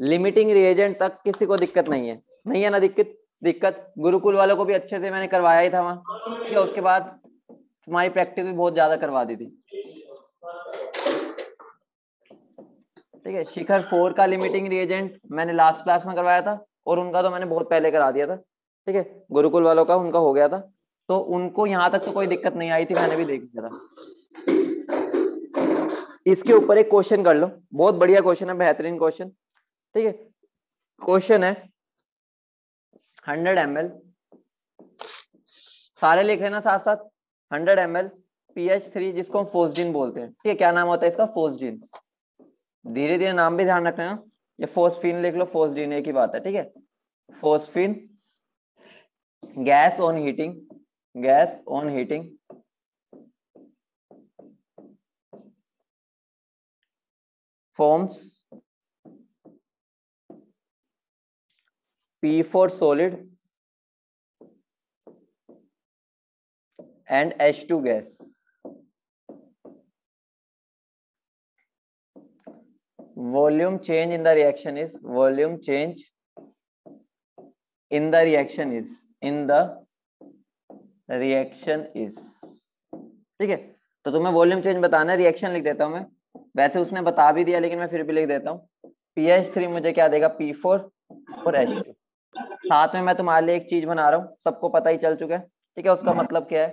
Limiting reagent तक किसी को दिक्कत नहीं है नहीं है ना दिक्कत दिक्कत गुरुकुल वालों को भी अच्छे से मैंने करवाया ही था ठीक तो उसके बाद तुम्हारी प्रैक्टिस भी बहुत ज्यादा करवा दी थी ठीक है शिखर फोर का लिमिटिंग रिएजेंट मैंने लास्ट क्लास में करवाया था और उनका तो मैंने बहुत पहले करा दिया था ठीक है गुरुकुल वालों का उनका हो गया था तो उनको यहाँ तक तो कोई दिक्कत नहीं आई थी मैंने भी देख लिया था इसके ऊपर एक क्वेश्चन कर लो बहुत बढ़िया क्वेश्चन है बेहतरीन क्वेश्चन ठीक है क्वेश्चन है हंड्रेड एम सारे लिख लेना साथ साथ hundred M L PH three जिसको हम फोस्डिन बोलते हैं ठीक है क्या नाम होता है इसका फोस्डिन धीरे धीरे नाम भी ध्यान रखना ये फोस्फिन लिख लो फोस्डिन एक ही बात है ठीक है phosphine gas on heating gas on heating forms P for solid and H2 gas. Volume change in the reaction is volume change in the reaction is in the reaction is ठीक है तो तुम्हें वॉल्यूम चेंज बताना है reaction लिख देता हूं मैं वैसे उसने बता भी दिया लेकिन मैं फिर भी लिख देता हूं पी एच थ्री मुझे क्या देगा पी फोर और एच टू साथ में मैं तुम्हारे लिए एक चीज बना रहा हूँ सबको पता ही चल चुका है ठीक है उसका मतलब क्या है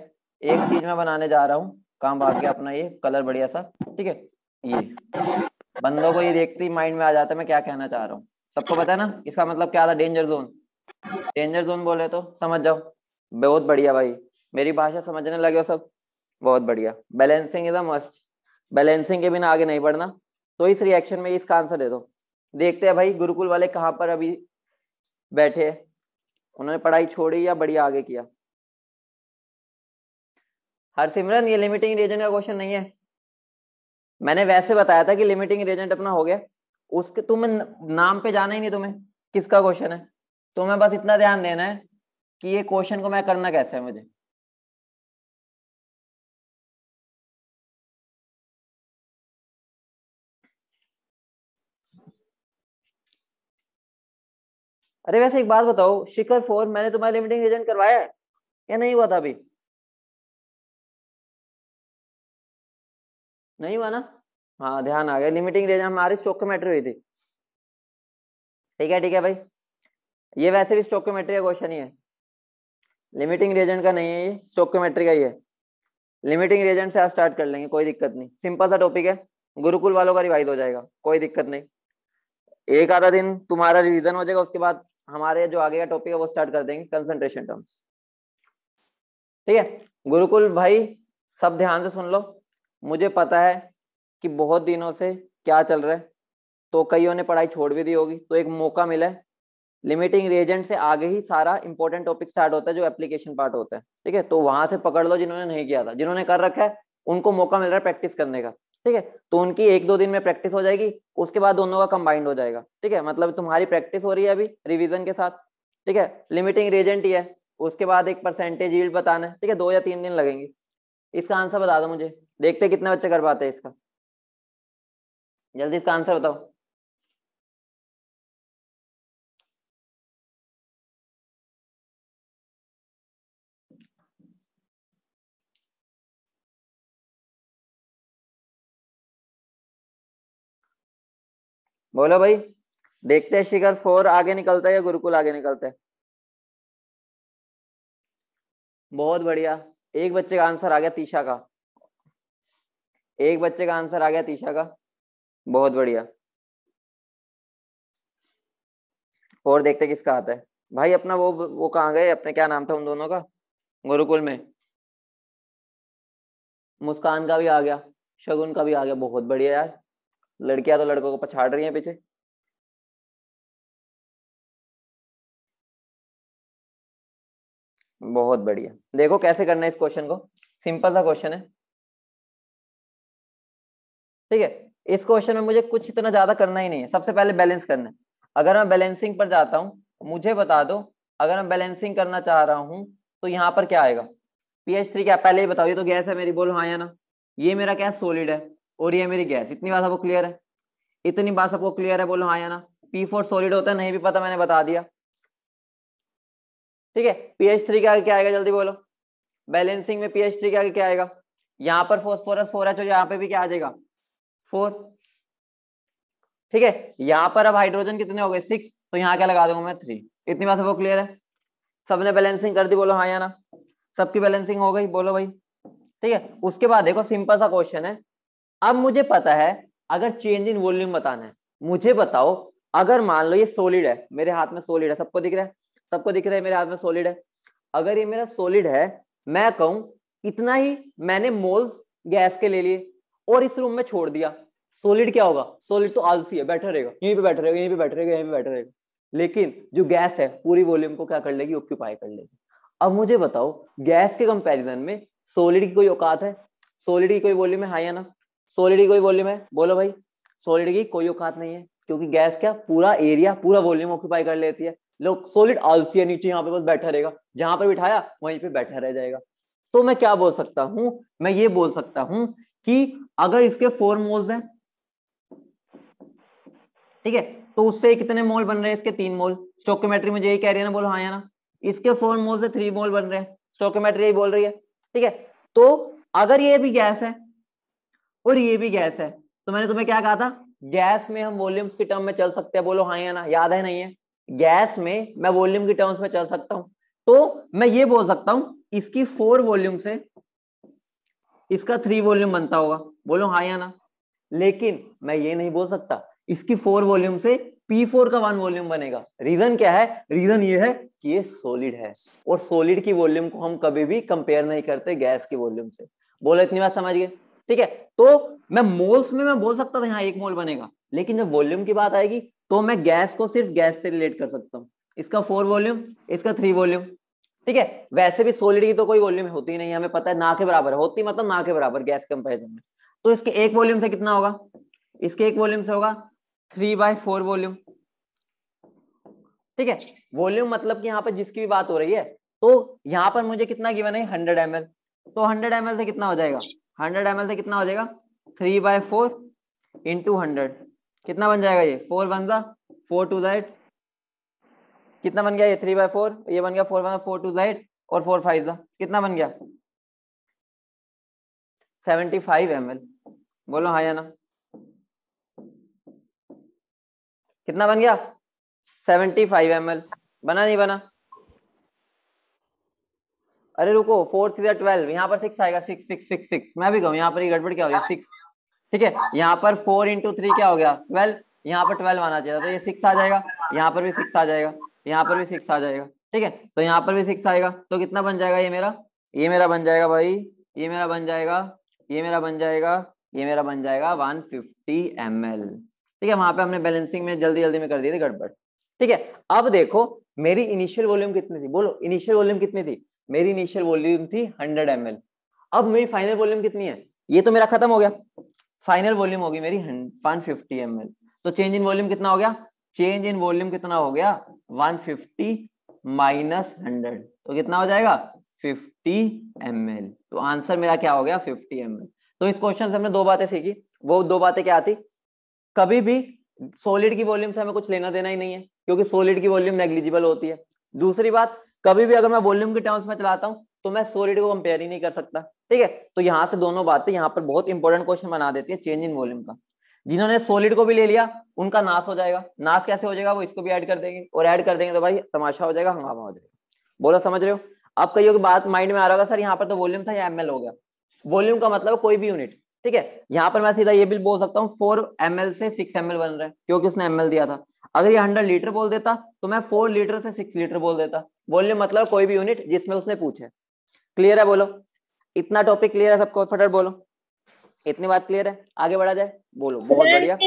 एक चीज मैं बनाने जा रहा हूँ काम भाग गया अपना ये कलर बढ़िया सा ठीक है ये बंदों को ये देखते ही माइंड में आ जाता है मैं क्या कहना चाह रहा हूँ सबको पता है ना इसका मतलब क्या था डेंजर जोन डेंजर जोन बोले तो समझ जाओ बहुत बढ़िया भाई मेरी भाषा समझने लगे हो सब बहुत बढ़िया balancing is a must balancing के बिना आगे नहीं बढ़ना तो इस रिएक्शन में इसका आंसर दे दो देखते हैं भाई गुरुकुल वाले कहाँ पर अभी बैठे हैं उन्होंने पढ़ाई छोड़ी या बढ़िया आगे किया हरसिमरन ये लिमिटिंग रेजेंट का क्वेश्चन नहीं है मैंने वैसे बताया था कि लिमिटिंग रेजेंट अपना हो गया उसके तुम्हें नाम पे जाना ही नहीं तुम्हें किसका क्वेश्चन है तुम्हें बस इतना ध्यान देना है कि ये क्वेश्चन को मैं करना कैसे है मुझे अरे वैसे एक बात बताओ शिखर फोर मैंने तुम्हारा लिमिटिंग एजेंट करवाया है या नहीं हुआ था अभी नहीं हुआ ना हाँ ध्यान आ गया लिमिटिंग रेजन हमारी स्टोकोमेट्री हुई थी ठीक है ठीक है भाई ये वैसे भी स्टोकोमेट्री का क्वेश्चन ही है लिमिटिंग रेजेंट का नहीं है ये स्टोकोमेट्री का ही है लिमिटिंग रेजेंट से आज स्टार्ट कर लेंगे कोई दिक्कत नहीं सिंपल सा टॉपिक है गुरुकुल वालों का रिवाइज हो जाएगा कोई दिक्कत नहीं एक आधा दिन तुम्हारा रिविजन हो जाएगा उसके बाद हमारे जो आगे का टॉपिक है वो स्टार्ट कर देंगे कंसंट्रेशन टर्म्स ठीक है गुरुकुल भाई सब ध्यान से सुन लो मुझे पता है कि बहुत दिनों से क्या चल रहा है तो कईयों ने पढ़ाई छोड़ भी दी होगी तो एक मौका मिला है लिमिटिंग रिएजेंट से आगे ही सारा इंपॉर्टेंट टॉपिक स्टार्ट होता है जो एप्लीकेशन पार्ट होता है ठीक है तो वहां से पकड़ लो जिन्होंने नहीं किया था जिन्होंने कर रखा है उनको मौका मिल रहा है प्रैक्टिस करने का ठीक है तो उनकी एक दो दिन में प्रैक्टिस हो जाएगी उसके बाद दोनों का कंबाइंड हो जाएगा ठीक है मतलब तुम्हारी प्रैक्टिस हो रही है अभी रिविजन के साथ ठीक है लिमिटिंग रेजेंट ही है उसके बाद एक परसेंटेज ईल्ड बताना है ठीक है दो या तीन दिन लगेंगे इसका आंसर बता दो मुझे देखते कितने बच्चे कर पाते हैं इसका जल्दी इसका आंसर बताओ बोलो भाई देखते हैं शिखर फोर आगे निकलता है या गुरुकुल आगे निकलता है बहुत बढ़िया एक बच्चे का आंसर आ गया तीशा का एक बच्चे का आंसर आ गया तीशा का बहुत बढ़िया और देखते किसका आता है भाई अपना वो वो कहाँ गए अपने क्या नाम था उन दोनों का गुरुकुल में मुस्कान का भी आ गया शगुन का भी आ गया बहुत बढ़िया यार लड़कियां तो लड़कों को पछाड़ रही हैं पीछे बहुत बढ़िया देखो कैसे करना है इस क्वेश्चन को सिंपल सा क्वेश्चन है ठीक है इस क्वेश्चन में मुझे कुछ इतना ज्यादा करना ही नहीं है सबसे पहले बैलेंस करना है अगर मैं बैलेंसिंग पर जाता हूं मुझे बता दो अगर मैं बैलेंसिंग करना चाह रहा हूं तो यहां पर क्या आएगा पीएच थ्री क्या पहले ही बताओ ये तो गैस है मेरी बोलो हाँ या ना ये मेरा क्या सोलिड है और ये मेरी गैस इतनी बात आपको क्लियर है इतनी बात आपको क्लियर है बोलो हाँ या ना पी फोर सॉलिड होता है नहीं भी पता मैंने बता दिया ठीक है पीएच थ्री के आगे क्या आएगा जल्दी बोलो बैलेंसिंग में पीएच थ्री के आगे क्या आएगा यहाँ पर फोस्फोरस फोर एच और यहाँ पे भी क्या आ जाएगा फोर ठीक है यहाँ पर अब हाइड्रोजन कितने हो गए सिक्स तो यहाँ क्या लगा दूंगा मैं थ्री इतनी बात सबको क्लियर है सबने बैलेंसिंग कर दी बोलो हाँ या ना सबकी बैलेंसिंग हो गई बोलो भाई ठीक है उसके बाद देखो सिंपल सा क्वेश्चन है अब मुझे पता है अगर चेंज इन वॉल्यूम बताना है मुझे बताओ अगर मान लो ये सोलिड है मेरे हाथ में सोलिड है सबको दिख रहा है सबको दिख रहा है मेरे हाथ में सोलिड है अगर ये मेरा सोलिड है मैं कहूं इतना ही मैंने मोल्स गैस के ले लिए और इस रूम में छोड़ दिया सोलिड क्या होगा सोलिड तो आलसी है बैठा रहेगा यहीं पे बैठा रहेगा यहीं पे बैठे रहेगा यहीं पे बैठे रहेगा लेकिन जो गैस है पूरी वॉल्यूम को क्या कर लेगी ऑक्यूपाई कर लेगी अब मुझे बताओ गैस के कंपैरिजन में सोलिड की कोई औकात है सोलिड की कोई वॉल्यूम है हाँ या ना सोलिड की कोई वॉल्यूम है बोलो भाई सोलिड की कोई औकात नहीं है क्योंकि गैस क्या पूरा एरिया पूरा वॉल्यूम ऑक्यूपाई कर लेती है लोग सोलिड आलसी है नीचे यहाँ पे बस बैठा रहेगा जहां पर बिठाया वहीं पे बैठा रह जाएगा तो मैं क्या बोल सकता हूं मैं ये बोल सकता हूं कि अगर इसके फोर मोल्स हैं ठीक है तो उससे कितने मोल बन रहे हैं इसके तीन मोल स्टोकोमेट्री मुझे यही कह रही है ना बोलो हाँ या ना इसके फोर मोल से थ्री मोल बन रहे हैं स्टोकोमेट्री यही बोल रही है ठीक है तो अगर ये भी गैस है और ये भी गैस है तो मैंने तुम्हें क्या कहा था गैस में हम वॉल्यूम्स की टर्म में चल सकते हैं बोलो हाँ या ना याद है नहीं है गैस में मैं वॉल्यूम की टर्म्स में चल सकता हूं तो मैं ये बोल सकता हूं इसकी फोर वॉल्यूम से इसका थ्री वॉल्यूम बनता होगा बोलो हाँ या ना लेकिन मैं ये नहीं बोल सकता इसकी फोर वॉल्यूम से पी फोर का वन वॉल्यूम बनेगा रीजन क्या है रीजन ये है कि ये सोलिड है और सोलिड की वॉल्यूम को हम कभी भी कंपेयर नहीं करते गैस की वॉल्यूम से बोलो इतनी बात समझ गए ठीक है तो मैं मोल्स में मैं बोल सकता था यहाँ एक मोल बनेगा लेकिन जब वॉल्यूम की बात आएगी तो मैं गैस को सिर्फ गैस से रिलेट कर सकता हूँ इसका फोर वॉल्यूम इसका थ्री वॉल्यूम ठीक है वैसे भी सोलिड की तो कोई वॉल्यूम होती नहीं हमें पता है ना के बराबर होती मतलब ना के बराबर गैस कंपेरिजन में तो इसके एक वॉल्यूम से कितना होगा इसके एक वॉल्यूम से होगा थ्री बाय फोर वॉल्यूम ठीक है वॉल्यूम मतलब कि यहाँ पर जिसकी भी बात हो रही है तो यहाँ पर मुझे कितना गिवन है हंड्रेड एम तो हंड्रेड एम से कितना हो जाएगा हंड्रेड एम से कितना हो जाएगा three by four into hundred कितना बन जाएगा ये फोर वन सा फोर टू जैट कितना बन गया ये थ्री बाय फोर ये बन गया फोर वन फोर टू जैट और फोर फाइव सा कितना बन गया सेवेंटी फाइव एम एल बोलो हाँ या ना कितना बन गया सेवेंटी फाइव एम एल बना नहीं बना अरे रुको फोर थ्री ट्वेल्व यहाँ पर सिक्स आएगा सिक्स सिक्स सिक्स सिक्स मैं भी कहूँ यहाँ पर गड़बड़ क्या हो गया सिक्स ठीक है यहाँ पर फोर इंटू थ्री क्या हो गया ट्वेल्व यहाँ पर ट्वेल्व आना चाहिए तो ये सिक्स आ जाएगा यहाँ पर भी सिक्स आ जाएगा यहाँ पर भी सिक्स आ जाएगा ठीक है तो यहाँ पर भी सिक्स आएगा तो कितना बन जाएगा ये मेरा ये मेरा बन जाएगा भाई ये मेरा बन जाएगा ये मेरा बन जाएगा ये मेरा बन जाएगा वन फिफ्टी एम एल ठीक है वहां पे हमने बैलेंसिंग में जल्दी जल्दी में कर दी थी गड़बड़ ठीक है अब देखो मेरी इनिशियल वॉल्यूम कितनी थी बोलो इनिशियल वॉल्यूम कितनी थी मेरी इनिशियल वॉल्यूम थी हंड्रेड एम अब मेरी फाइनल वॉल्यूम कितनी है ये तो मेरा खत्म हो गया फाइनल वॉल्यूम होगी मेरी वन फिफ्टी एम तो चेंज इन वॉल्यूम कितना हो गया चेंज इन वॉल्यूम कितना हो गया वन फिफ्टी माइनस हंड्रेड तो कितना हो जाएगा फिफ्टी एम तो आंसर मेरा क्या हो गया फिफ्टी एम तो इस क्वेश्चन से हमने दो बातें सीखी वो दो बातें क्या आती कभी भी सॉलिड की वॉल्यूम से हमें कुछ लेना देना ही नहीं है क्योंकि सॉलिड की वॉल्यूम नेग्लिजिबल होती है दूसरी बात कभी भी अगर मैं वॉल्यूम के टर्म्स में चलाता हूँ तो मैं सो को कंपेयर ही नहीं कर सकता ठीक है तो यहाँ से दोनों बातें यहाँ पर बहुत इंपॉर्टेंट क्वेश्चन बना देती है चेंज इन वॉल्यूम का जिन्होंने सोलिड को भी ले लिया उनका नाश हो जाएगा नाश कैसे हो जाएगा वो इसको भी ऐड कर देंगे और ऐड कर देंगे तो भाई तमाशा हो जाएगा हंगामा हो जाएगा बोलो समझ रहे हो आप कहियो बात माइंड में आ रहा होगा सर यहाँ पर तो वॉल्यूम था या एम हो गया वॉल्यूम का मतलब कोई भी यूनिट ठीक है यहाँ पर मैं सीधा ये बिल बोल सकता हूँ फोर एम से सिक्स एम बन रहा है क्योंकि उसने एम दिया था अगर ये हंड्रेड लीटर बोल देता तो मैं फोर लीटर से सिक्स लीटर बोल देता बोलने मतलब कोई भी यूनिट जिसमें उसने पूछे क्लियर है बोलो इतना टॉपिक क्लियर है सबको फटाफट बोलो इतनी बात क्लियर है आगे बढ़ा जाए बोलो बहुत बढ़िया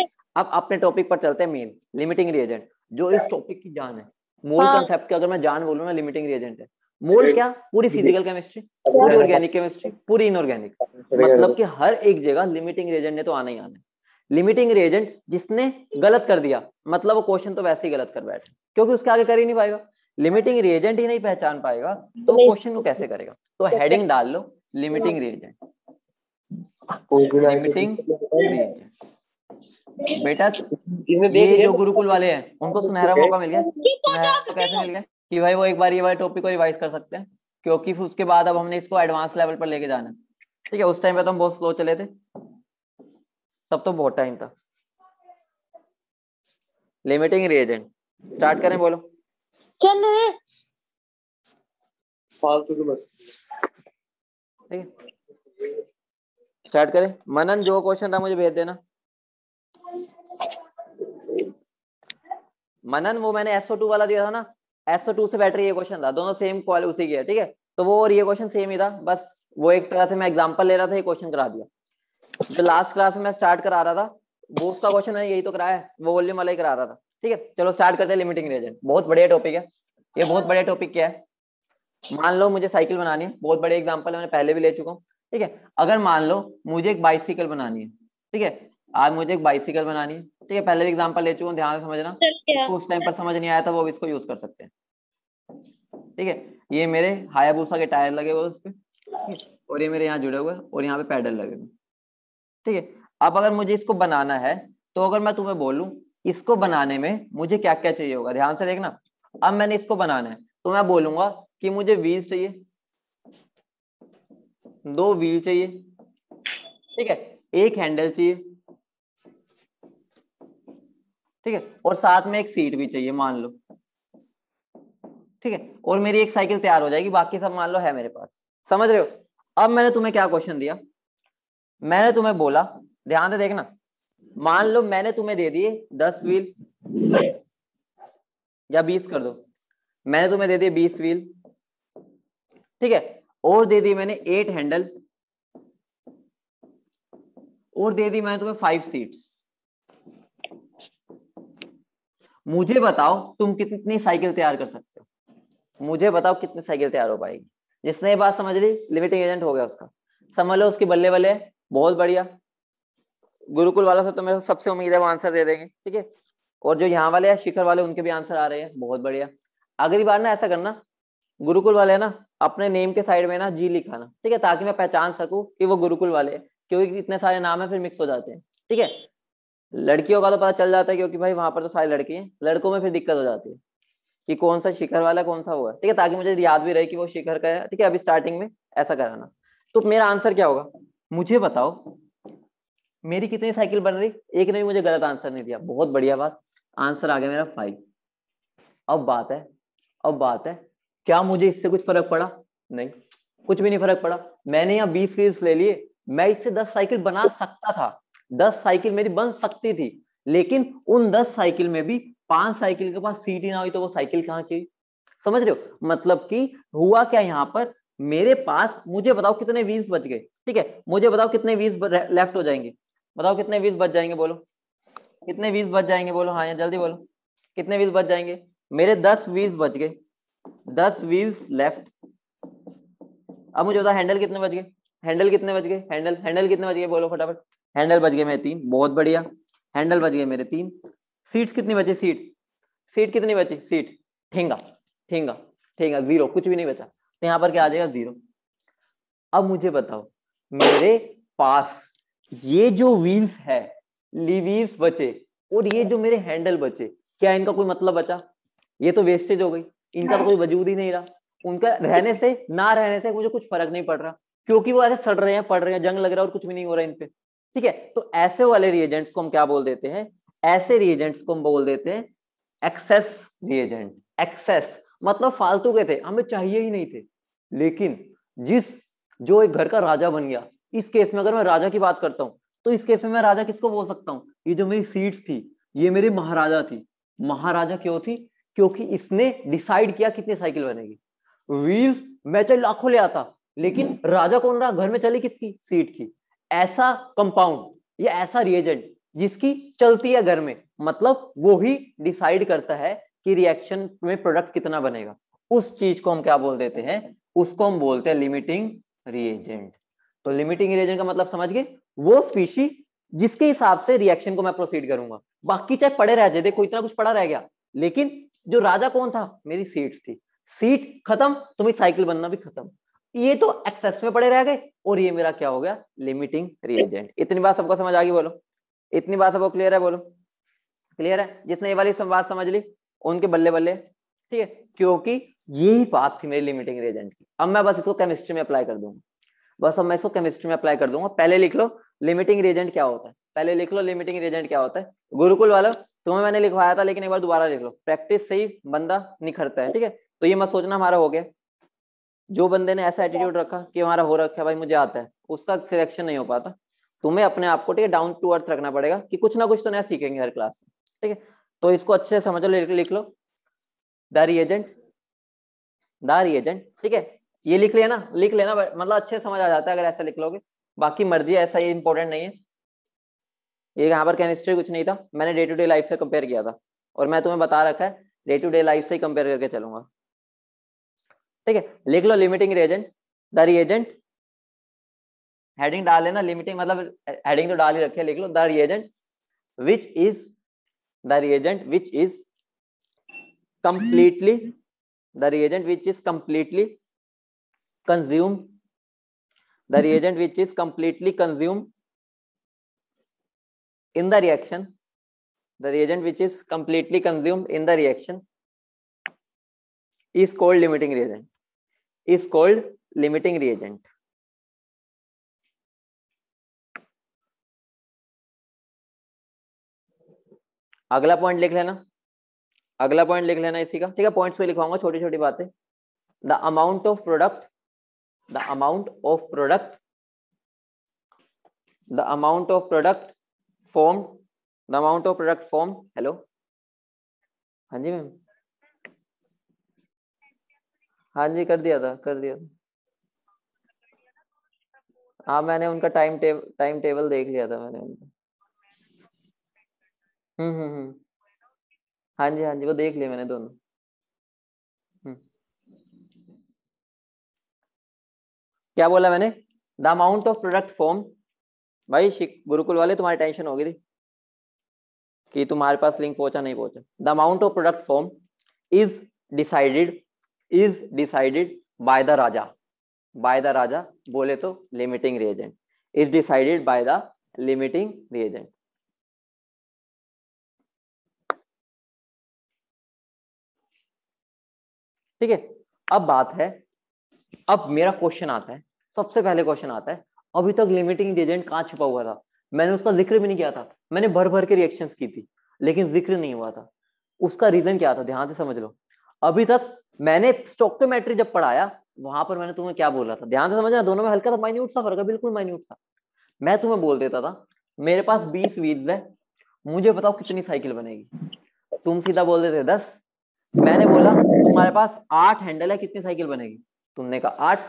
अब अपने टॉपिक पर चलते हैं मेन लिमिटिंग रिएजेंट जो इस टॉपिक की जान है मूल कंसेप्ट हाँ। की अगर मैं जान बोलू ना लिमिटिंग रिएजेंट है मोल क्या पूरी फिजिकल केमिस्ट्री पूरी ऑर्गेनिक केमिस्ट्री पूरी इनऑर्गेनिक मतलब कि हर एक जगह लिमिटिंग रेजेंट ने तो आना ही आना लिमिटिंग रेजेंट जिसने गलत कर दिया मतलब वो क्वेश्चन तो वैसे ही गलत कर बैठे क्योंकि उसके आगे कर ही नहीं पाएगा लिमिटिंग रेजेंट ही नहीं पहचान पाएगा तो क्वेश्चन को कैसे करेगा तो हेडिंग डाल लो लिमिटिंग रेजेंट लिमिटिंग बेटा ये जो गुरुकुल वाले हैं उनको सुनहरा मौका मिल गया तो कैसे मिल गया कि भाई वो एक बार ये वाले टॉपिक को रिवाइज कर सकते हैं क्योंकि उसके बाद अब हमने इसको एडवांस लेवल पर लेके जाना ठीक है उस टाइम पे तो हम बहुत स्लो चले थे तब तो बहुत टाइम था लिमिटिंग रिएजेंट स्टार्ट करें बोलो स्टार्ट करें मनन जो क्वेश्चन था मुझे भेज देना मनन वो मैंने एसओ टू वाला दिया था ना एसओ टू से बैटरी ये क्वेश्चन था दोनों सेम कॉल उसी की है ठीक है तो वो और ये क्वेश्चन सेम ही था बस वो एक तरह से मैं एग्जाम्पल ले रहा था ये क्वेश्चन करा दिया तो लास्ट क्लास में मैं स्टार्ट करा रहा था वो उसका क्वेश्चन मैंने यही तो कराया है वो वॉल्यूम वाला ही करा रहा था ठीक है चलो स्टार्ट करते हैं लिमिटिंग रेजेंट बहुत बढ़िया टॉपिक है ये बहुत बढ़िया टॉपिक क्या है मान लो मुझे साइकिल बनानी है बहुत बड़े एग्जाम्पल मैंने पहले भी ले चुका हूँ ठीक है अगर मान लो मुझे एक बाइसिकल बनानी है ठीक है आज मुझे एक बाइसिकल बनानी है ठीक है पहले भी एग्जांपल ले चुका ध्यान से समझना उस टाइम पर समझ नहीं आया था वो इसको यूज कर सकते हैं ठीक है ये मेरे हायाबूसा के टायर लगे हुए उस पर और ये मेरे यहाँ जुड़े हुए और यहाँ पे पैडल लगे हुए ठीक है अब अगर मुझे इसको बनाना है तो अगर मैं तुम्हें बोलूँ इसको बनाने में मुझे क्या क्या चाहिए होगा ध्यान से देखना अब मैंने इसको बनाना है तो मैं बोलूंगा कि मुझे व्हील चाहिए दो व्हील चाहिए ठीक है एक हैंडल चाहिए ठीक है और साथ में एक सीट भी चाहिए मान लो ठीक है और मेरी एक साइकिल तैयार हो जाएगी बाकी सब मान लो है मेरे पास समझ रहे हो अब मैंने तुम्हें क्या क्वेश्चन दिया मैंने तुम्हें बोला ध्यान से देखना मान लो मैंने तुम्हें दे दिए दस व्हील या बीस कर दो मैंने तुम्हें दे दिए बीस व्हील ठीक है और दे दी मैंने एट हैंडल और दे दी मैंने तुम्हें फाइव सीट्स मुझे बताओ तुम कितनी साइकिल तैयार कर सकते हो मुझे बताओ कितनी साइकिल तैयार हो पाएगी जिसने ये बात समझ ली लिमिटिंग एजेंट हो गया उसका समझ लो उसके बल्ले बल्ले बहुत बढ़िया गुरुकुल वाला से तो मेरे सबसे उम्मीद है वो आंसर दे देंगे ठीक है और जो यहाँ वाले हैं शिखर वाले उनके भी आंसर आ रहे हैं बहुत बढ़िया अगली बार ना ऐसा करना गुरुकुल वाले ना अपने नेम के साइड में ना जी लिखाना ठीक है ताकि मैं पहचान सकूं कि वो गुरुकुल वाले क्योंकि इतने सारे नाम है फिर मिक्स हो जाते हैं ठीक है लड़कियों का तो पता चल जाता है क्योंकि भाई वहां पर तो सारे लड़के हैं लड़कों में फिर दिक्कत हो जाती है कि कौन सा शिखर वाला कौन सा हुआ ठीक है ताकि मुझे याद भी रहे कि वो शिखर का है ठीक है अभी स्टार्टिंग में ऐसा कराना तो मेरा आंसर क्या होगा मुझे बताओ मेरी कितनी साइकिल बन रही एक ने भी मुझे गलत आंसर नहीं दिया बहुत बढ़िया बात आंसर आ गया मेरा फाइव अब बात है अब बात है क्या मुझे इससे कुछ फर्क पड़ा नहीं कुछ भी नहीं फर्क पड़ा मैंने यहाँ बीस क्रीज ले लिए मैं इससे दस साइकिल बना सकता था दस साइकिल मेरी बन सकती थी लेकिन उन दस साइकिल में भी पांच साइकिल के पास सीट ही ना हुई तो वो साइकिल कहाँ की समझ रहे हो मतलब कि हुआ क्या यहाँ पर मेरे पास मुझे बताओ कितने वीस बच गए ठीक है मुझे बताओ कितने वीस लेफ्ट हो जाएंगे बताओ कितने वीस बच जाएंगे बोलो कितने वीस बच जाएंगे बोलो हाँ जल्दी बोलो कितने वीस बच जाएंगे मेरे दस वीस बच गए दस वीस लेफ्ट अब मुझे बताओ हैंडल कितने बच गए हैंडल कितने बच गए हैंडल हैंडल कितने बच गए बोलो फटाफट हैंडल बच गए मेरे तीन बहुत बढ़िया हैंडल बच गए मेरे तीन सीट्स कितनी बची सीट सीट कितनी बची सीट ठेंगा ठेंगा ठेंगा जीरो कुछ भी नहीं बचा तो यहाँ पर क्या आ जाएगा जीरो अब मुझे बताओ मेरे पास ये जो व्हील्स है लीव्स बचे और ये जो मेरे हैंडल बचे क्या इनका कोई मतलब बचा ये तो वेस्टेज हो गई इनका तो कोई वजूद ही नहीं रहा उनका रहने से ना रहने से मुझे कुछ फर्क नहीं पड़ रहा क्योंकि वो ऐसे सड़ रहे हैं पड़ रहे हैं जंग लग रहा है और कुछ भी नहीं हो रहा है इन पे ठीक है तो ऐसे वाले रिएजेंट्स को हम क्या बोल देते हैं ऐसे रिएजेंट्स को हम बोल देते हैं एक्सेस रिएजेंट एक्सेस मतलब फालतू के थे हमें चाहिए ही नहीं थे लेकिन जिस जो एक घर का राजा बन गया इस केस में अगर मैं राजा की बात करता हूँ तो इस केस में मैं राजा किसको बोल सकता हूँ ये जो मेरी सीट्स थी ये मेरी महाराजा थी महाराजा क्यों थी क्योंकि इसने डिसाइड किया कितनी साइकिल बनेगी व्हील्स मैं चाहे लाखों ले आता लेकिन राजा कौन रहा घर में चली किसकी सीट की ऐसा कंपाउंड या ऐसा रिएजेंट जिसकी चलती है घर में मतलब वो ही डिसाइड करता है कि रिएक्शन में प्रोडक्ट कितना बनेगा उस चीज को हम क्या बोल देते हैं उसको हम बोलते हैं लिमिटिंग रिएजेंट तो लिमिटिंग रिएजेंट का मतलब समझ गए वो स्पीशी जिसके हिसाब से रिएक्शन को मैं प्रोसीड करूंगा बाकी चाहे पड़े रह जाए देखो इतना कुछ पड़ा रह गया लेकिन जो राजा कौन था मेरी सीट थी सीट खत्म तो मेरी साइकिल बनना भी खत्म ये तो एक्सेस में पड़े रह गए और ये मेरा क्या हो गया लिमिटिंग रिएजेंट इतनी बात सबको समझ आ गई बोलो इतनी बात सबको क्लियर है बोलो क्लियर है जिसने ये वाली बात समझ ली उनके बल्ले बल्ले ठीक है क्योंकि यही बात थी मेरी लिमिटिंग रिएजेंट की अब मैं बस इसको केमिस्ट्री में अप्लाई कर दूंगा बस अब मैं इसको केमिस्ट्री में अप्लाई कर दूंगा पहले लिख लो लिमिटिंग रिएजेंट क्या होता है पहले लिख लो लिमिटिंग रिएजेंट क्या होता है गुरुकुल वाला तुम्हें मैंने लिखवाया था लेकिन एक बार दोबारा लिख लो प्रैक्टिस से ही बंदा निखरता है ठीक है तो ये मत सोचना हमारा हो गया जो बंदे ने ऐसा एटीट्यूड रखा कि हमारा हो रखा है भाई मुझे आता है उसका सिलेक्शन नहीं हो पाता तुम्हें अपने आप को ठीक है डाउन टू अर्थ रखना पड़ेगा कि कुछ ना कुछ तो नया सीखेंगे हर क्लास में ठीक है तो इसको अच्छे से समझ लो लिख लो द रिएजेंट द रिएजेंट ठीक है ये लिख लेना लिख लेना मतलब अच्छे से समझ आ जाता है अगर ऐसा लिख लोगे बाकी मर्जी ऐसा ये इंपॉर्टेंट नहीं है ये यहाँ पर केमिस्ट्री कुछ नहीं था मैंने डे टू डे लाइफ से कंपेयर किया था और मैं तुम्हें बता रखा है डे टू डे लाइफ से ही कंपेयर करके चलूंगा ठीक है लिख लो limiting reagent the reagent heading डाल लेना लिमिटिंग मतलब हेडिंग तो डाल ही रखे लिख लो the reagent which is the reagent which is completely the reagent which is completely consume the reagent which is completely consume in the reaction the reagent which is completely consume in the reaction is called limiting reagent is called limiting reagent. अगला point लिख लेना अगला point लिख लेना इसी का ठीक है पॉइंट्स में लिखवाऊंगा छोटी छोटी बातें the amount of product the amount of product the amount of product form the amount of product form hello हाँ जी मैम हाँ जी कर दिया था कर दिया था हाँ मैंने उनका टाइम टेब, टाइम टेबल देख लिया था मैंने उनका हम्म हम्म हम्म हाँ जी हाँ जी वो देख लिया मैंने दोनों हम्म। क्या बोला मैंने the amount of product form भाई गुरुकुल वाले तुम्हारी टेंशन हो गई थी कि तुम्हारे पास लिंक पहुंचा नहीं पहुंचा the amount of product form is decided is decided by the raja by the raja बोले तो limiting reagent is decided by the limiting reagent ठीक है अब बात है अब मेरा क्वेश्चन आता है सबसे पहले क्वेश्चन आता है अभी तक लिमिटिंग रिएजेंट कहां छुपा हुआ था मैंने उसका जिक्र भी नहीं किया था मैंने भर भर के रिएक्शंस की थी लेकिन जिक्र नहीं हुआ था उसका रीजन क्या था ध्यान से समझ लो अभी तक मैंने स्टोक्योमेट्री जब पढ़ाया वहां पर मैंने तुम्हें क्या बोला था ध्यान से समझना दोनों में हल्का था माइन्यूट सा फर्क है बिल्कुल माइन्यूट सा मैं तुम्हें बोल देता था मेरे पास बीस व्हील्स है मुझे बताओ कितनी साइकिल बनेगी तुम सीधा बोल देते दस मैंने बोला तुम्हारे पास आठ हैंडल है कितनी साइकिल बनेगी तुमने कहा आठ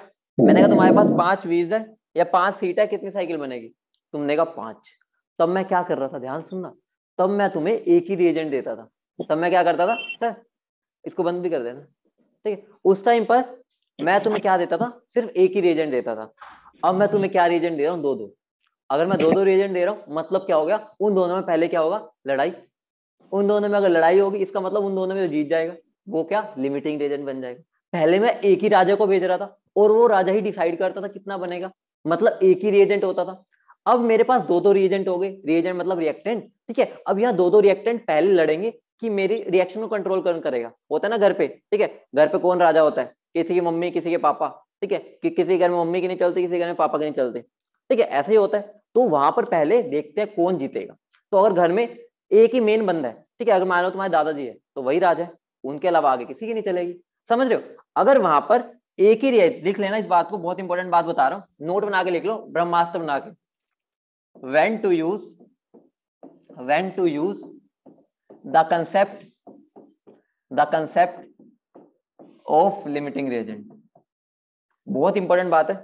मैंने कहा तुम्हारे पास पांच वीज है या पांच सीट है कितनी साइकिल बनेगी तुमने कहा पांच तब मैं क्या कर रहा था ध्यान सुनना तब मैं तुम्हें एक ही रिएजेंट देता था तब मैं क्या करता था सर इसको बंद भी कर देना ठीक है उस टाइम पर मैं तुम्हें क्या देता था सिर्फ एक ही रिएजेंट देता था अब मैं तुम्हें क्या रिएजेंट दे रहा हूँ दो दो अगर मैं दो दो रिएजेंट दे रहा हूँ मतलब क्या हो गया उन दोनों में पहले क्या होगा लड़ाई उन दोनों में अगर लड़ाई होगी इसका मतलब उन दोनों में जीत जाएगा वो क्या लिमिटिंग रिएजेंट बन जाएगा पहले मैं एक ही राजा को भेज रहा था और वो राजा ही डिसाइड करता था कितना बनेगा मतलब एक ही रिएजेंट होता था अब मेरे पास दो दो रिएजेंट हो गए रिएजेंट मतलब रिएक्टेंट ठीक है अब यहाँ दो दो रिएक्टेंट पहले लड़ेंगे कि मेरी रिएक्शन को कंट्रोल करेगा होता है ना घर पे ठीक है घर पे कौन राजा होता है किसी की मम्मी किसी के पापा ठीक है कि किसी घर में मम्मी की नहीं चलती किसी घर में पापा की नहीं चलते ठीक है ऐसा ही होता है तो वहां पर पहले देखते हैं कौन जीतेगा तो अगर घर में एक ही मेन बंदा है ठीक है अगर मान लो तुम्हारे दादाजी है तो वही राजा है उनके अलावा आगे किसी की नहीं चलेगी समझ रहे हो अगर वहां पर एक ही लिख लेना इस बात को बहुत इंपॉर्टेंट बात बता रहा हूँ नोट बना के लिख लो ब्रह्मास्त्र बना के when to use when to use the concept the concept of limiting reagent बहुत इंपॉर्टेंट बात है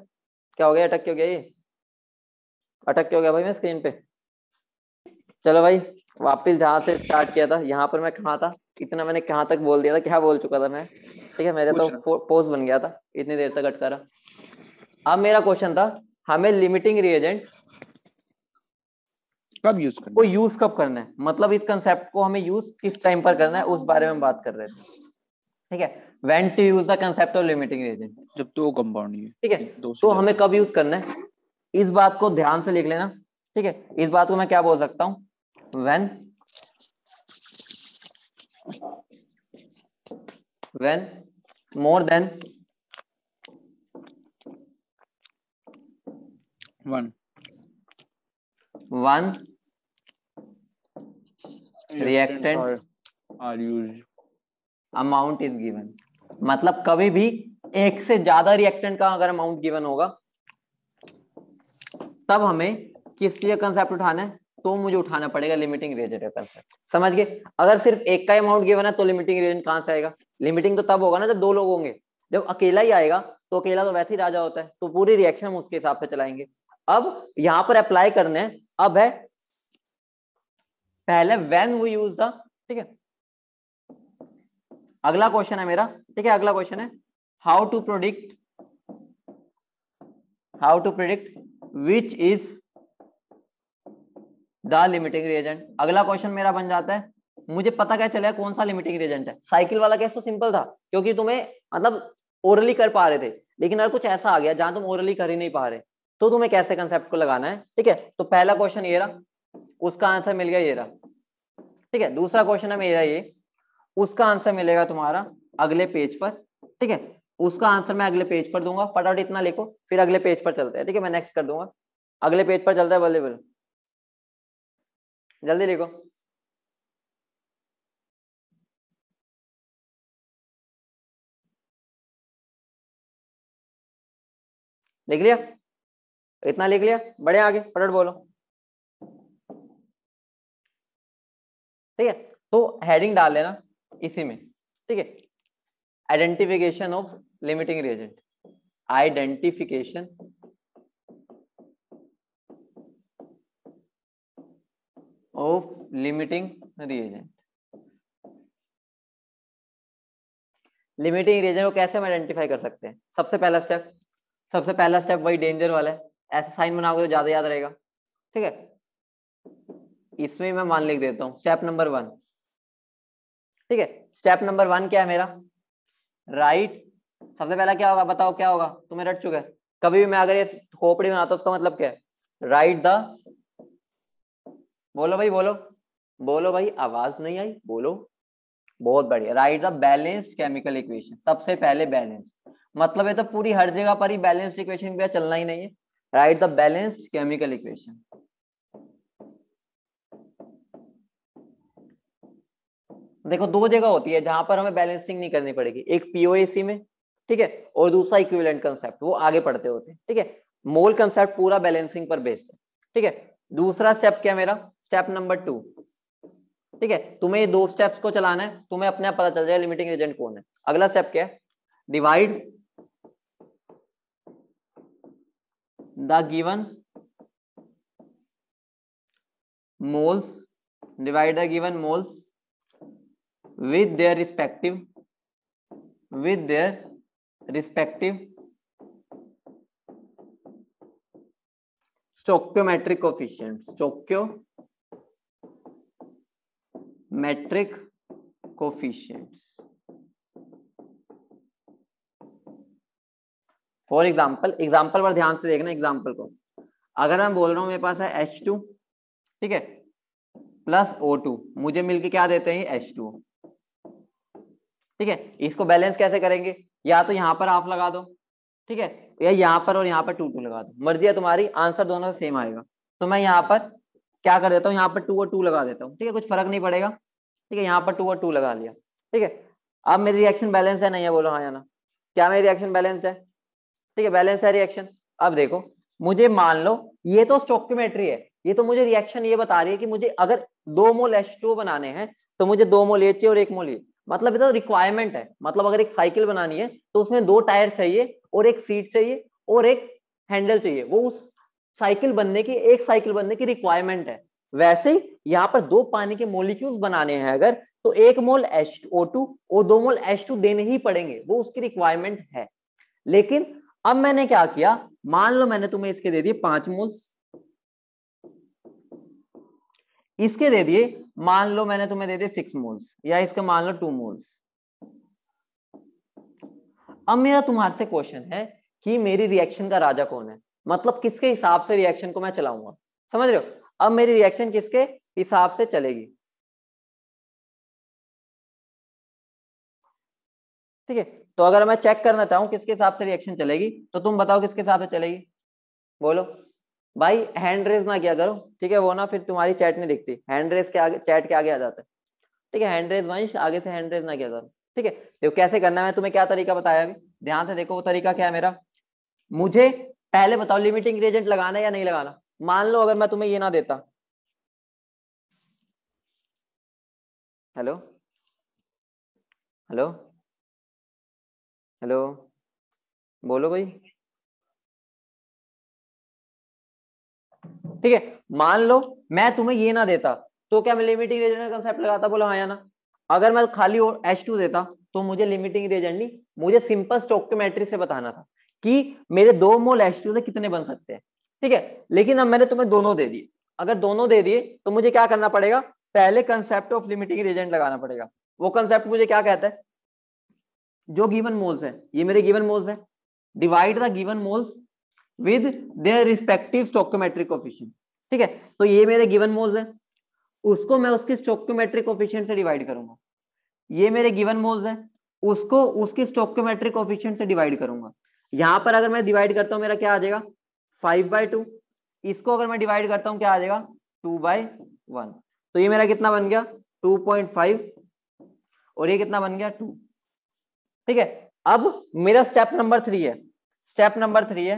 क्या हो गया अटक क्यों गया ये अटक क्यों गया भाई मैं स्क्रीन पे चलो भाई वापस जहां से स्टार्ट किया था यहाँ पर मैं कहा था इतना मैंने कहा तक बोल दिया था क्या बोल चुका था मैं ठीक है मेरे तो पोस्ट बन गया था इतनी देर तक अटका रहा अब मेरा क्वेश्चन था हमें लिमिटिंग रिएजेंट कब यूज करना वो यूज कब करना है मतलब इस कंसेप्ट को हमें यूज किस टाइम पर करना है उस बारे में बात कर रहे थे ठीक है when to use the concept of limiting agent जब दो तो कंपाउंड है ठीक है तो हमें कब यूज करना है इस बात को ध्यान से लिख लेना ठीक है इस बात को मैं क्या बोल सकता हूं when when more than one one reactant are use amount is given मतलब कभी भी एक से ज्यादा रिएक्टेंट का अगर अमाउंट गिवन होगा तब हमें किस चीज का कंसेप्ट उठाना है तो मुझे उठाना पड़ेगा लिमिटिंग रेजेंट का कंसेप्ट समझ गए अगर सिर्फ एक का अमाउंट गिवन है तो लिमिटिंग रेजेंट कहां से आएगा लिमिटिंग तो तब होगा ना जब दो लोग होंगे जब अकेला ही आएगा तो अकेला तो वैसे ही राजा होता है तो पूरी रिएक्शन हम उसके हिसाब से चलाएंगे अब यहां पर अप्लाई करने अब है पहले वेन वी यूज द ठीक है अगला क्वेश्चन है मेरा ठीक है अगला क्वेश्चन है how to predict how to predict which is the limiting reagent अगला क्वेश्चन मेरा बन जाता है मुझे पता क्या चला कौन सा लिमिटिंग रिएजेंट है साइकिल वाला केस तो सिंपल था क्योंकि तुम्हें मतलब ओरली कर पा रहे थे लेकिन अगर कुछ ऐसा आ गया जहां तुम ओरली कर ही नहीं पा रहे तो तुम्हें कैसे कंसेप्ट को लगाना है ठीक है तो पहला क्वेश्चन ये रहा उसका आंसर मिल गया ये रहा ठीक है दूसरा क्वेश्चन है मेरा ये उसका आंसर मिलेगा तुम्हारा अगले पेज पर ठीक है उसका आंसर मैं अगले पेज पर दूंगा फटाफट इतना लिखो फिर अगले पेज पर चलते हैं ठीक है मैं नेक्स्ट कर दूंगा अगले पेज पर चलता है बल्ले जल्दी लिखो लिख लिया इतना लिख लिया बड़े आगे पटट बोलो ठीक है तो हेडिंग डाल लेना इसी में ठीक है identification of limiting reagent identification of limiting reagent limiting reagent को कैसे हम आइडेंटिफाई कर सकते हैं सबसे पहला स्टेप सबसे पहला स्टेप वही डेंजर वाला है ऐसा साइन बनाओगे तो ज्यादा याद रहेगा ठीक है इसमें मैं मान लिख देता हूँ स्टेप नंबर वन ठीक है स्टेप नंबर वन क्या है मेरा राइट right. सबसे पहला क्या होगा बताओ क्या होगा तुम्हें रट चुका है कभी भी मैं अगर ये खोपड़ी बनाता आता उसका मतलब क्या है राइट द बोलो भाई बोलो बोलो भाई आवाज नहीं आई बोलो बहुत बढ़िया write the balanced chemical equation सबसे पहले बैलेंस मतलब ये तो पूरी हर जगह पर ही बैलेंस्ड इक्वेशन के चलना ही नहीं है write the balanced chemical equation देखो दो जगह होती है जहां पर हमें बैलेंसिंग नहीं करनी पड़ेगी एक पीओएसी में ठीक है और दूसरा इक्विवेलेंट कंसेप्ट वो आगे पढ़ते होते हैं ठीक है मोल कंसेप्ट पूरा बैलेंसिंग पर बेस्ड है ठीक है दूसरा स्टेप क्या मेरा स्टेप नंबर टू ठीक है तुम्हें ये दो स्टेप्स को चलाना है तुम्हें अपने आप पता चल जाए लिमिटिंग एजेंट कौन है अगला स्टेप क्या है divide the given moles divide the given moles with their respective with their respective stoichiometric coefficient stoichiometric coefficients for example example पर ध्यान से देखना एग्जाम्पल को अगर मैं बोल रहा हूँ मेरे पास है एच टू ठीक है प्लस ओ टू मुझे मिलके क्या देते हैं एच टू ठीक है इसको बैलेंस कैसे करेंगे या तो यहाँ पर हाफ लगा दो ठीक है या यहाँ पर और यहाँ पर टू टू लगा दो मर्जी है तुम्हारी आंसर दोनों सेम आएगा तो मैं यहाँ पर क्या कर देता हूँ यहाँ पर टू और टू लगा देता हूँ ठीक है कुछ फर्क नहीं पड़ेगा ठीक है यहाँ पर टू और टू लगा लिया ठीक है अब मेरी रिएक्शन बैलेंस है नहीं है बोलो हाँ या ना क्या मेरी रिएक्शन बैलेंस है ठीक है बैलेंस है रिएक्शन अब देखो मुझे मान लो ये तो स्टोक्यूमेट्री है ये तो मुझे रिएक्शन ये बता रही है कि मुझे अगर दो मोल H2 बनाने हैं तो मुझे दो मोल ये चाहिए और एक मोल ये e. मतलब ये तो रिक्वायरमेंट है मतलब अगर एक साइकिल बनानी है तो उसमें दो टायर चाहिए और एक सीट चाहिए और एक हैंडल चाहिए वो उस साइकिल बनने की एक साइकिल बनने की रिक्वायरमेंट है वैसे ही यहाँ पर दो पानी के मोलिक्यूल्स बनाने हैं अगर तो एक मोल एच और दो मोल एच देने ही पड़ेंगे वो उसकी रिक्वायरमेंट है लेकिन अब मैंने क्या किया मान लो मैंने तुम्हें इसके दे दिए पांच मोल्स इसके दे दिए मान लो मैंने तुम्हें दे दिए सिक्स मोल्स या इसके मान लो टू मोल्स अब मेरा तुम्हारे से क्वेश्चन है कि मेरी रिएक्शन का राजा कौन है मतलब किसके हिसाब से रिएक्शन को मैं चलाऊंगा समझ रहे हो अब मेरी रिएक्शन किसके हिसाब से चलेगी ठीक है तो अगर मैं चेक करना चाहूँ किसके हिसाब से रिएक्शन चलेगी तो तुम बताओ किसके हिसाब से चलेगी बोलो भाई हैंड रेस ना किया करो ठीक है वो ना फिर तुम्हारी चैट नहीं दिखती हैंड रेस के आगे चैट के आगे आ जाता है ठीक है हैंड रेस वंश आगे से हैंड रेस ना किया करो ठीक है देखो कैसे करना है तुम्हें क्या तरीका बताया अभी ध्यान से देखो वो तरीका क्या है मेरा मुझे पहले बताओ लिमिटिंग एजेंट लगाना या नहीं लगाना मान लो अगर मैं तुम्हें ये ना देता हेलो हेलो हेलो बोलो भाई ठीक है मान लो मैं तुम्हें ये ना देता तो क्या मैं लिमिटिंग रेजेंट का लगाता बोला हाँ या ना अगर मैं खाली एच टू देता तो मुझे लिमिटिंग रेजेंट नहीं मुझे सिंपल स्टोक्टोमेट्री से बताना था कि मेरे दो मोल एच टू से कितने बन सकते हैं ठीक है लेकिन अब मैंने तुम्हें दोनों दे दिए अगर दोनों दे दिए तो मुझे क्या करना पड़ेगा पहले कंसेप्ट ऑफ लिमिटिंग रेजेंट लगाना पड़ेगा वो कंसेप्ट मुझे क्या कहता है जो गिवन मोल्स है ये मेरे गिवन मोल्स है divide the given moles with their respective stoichiometric coefficient ठीक है तो ये मेरे गिवन मोल्स है उसको मैं उसके स्टोकोमेट्रिक कोफिशिएंट से डिवाइड करूंगा ये मेरे गिवन मोल्स है उसको उसके स्टोकोमेट्रिक कोफिशिएंट से डिवाइड करूंगा यहां पर अगर मैं डिवाइड करता हूं मेरा क्या आ जाएगा फाइव बाई टू इसको अगर मैं डिवाइड करता हूं क्या आ जाएगा टू बाई वन तो ये मेरा कितना बन गया टू पॉइंट फाइव और ये कितना बन गया टू ठीक है अब मेरा स्टेप नंबर थ्री है स्टेप नंबर थ्री है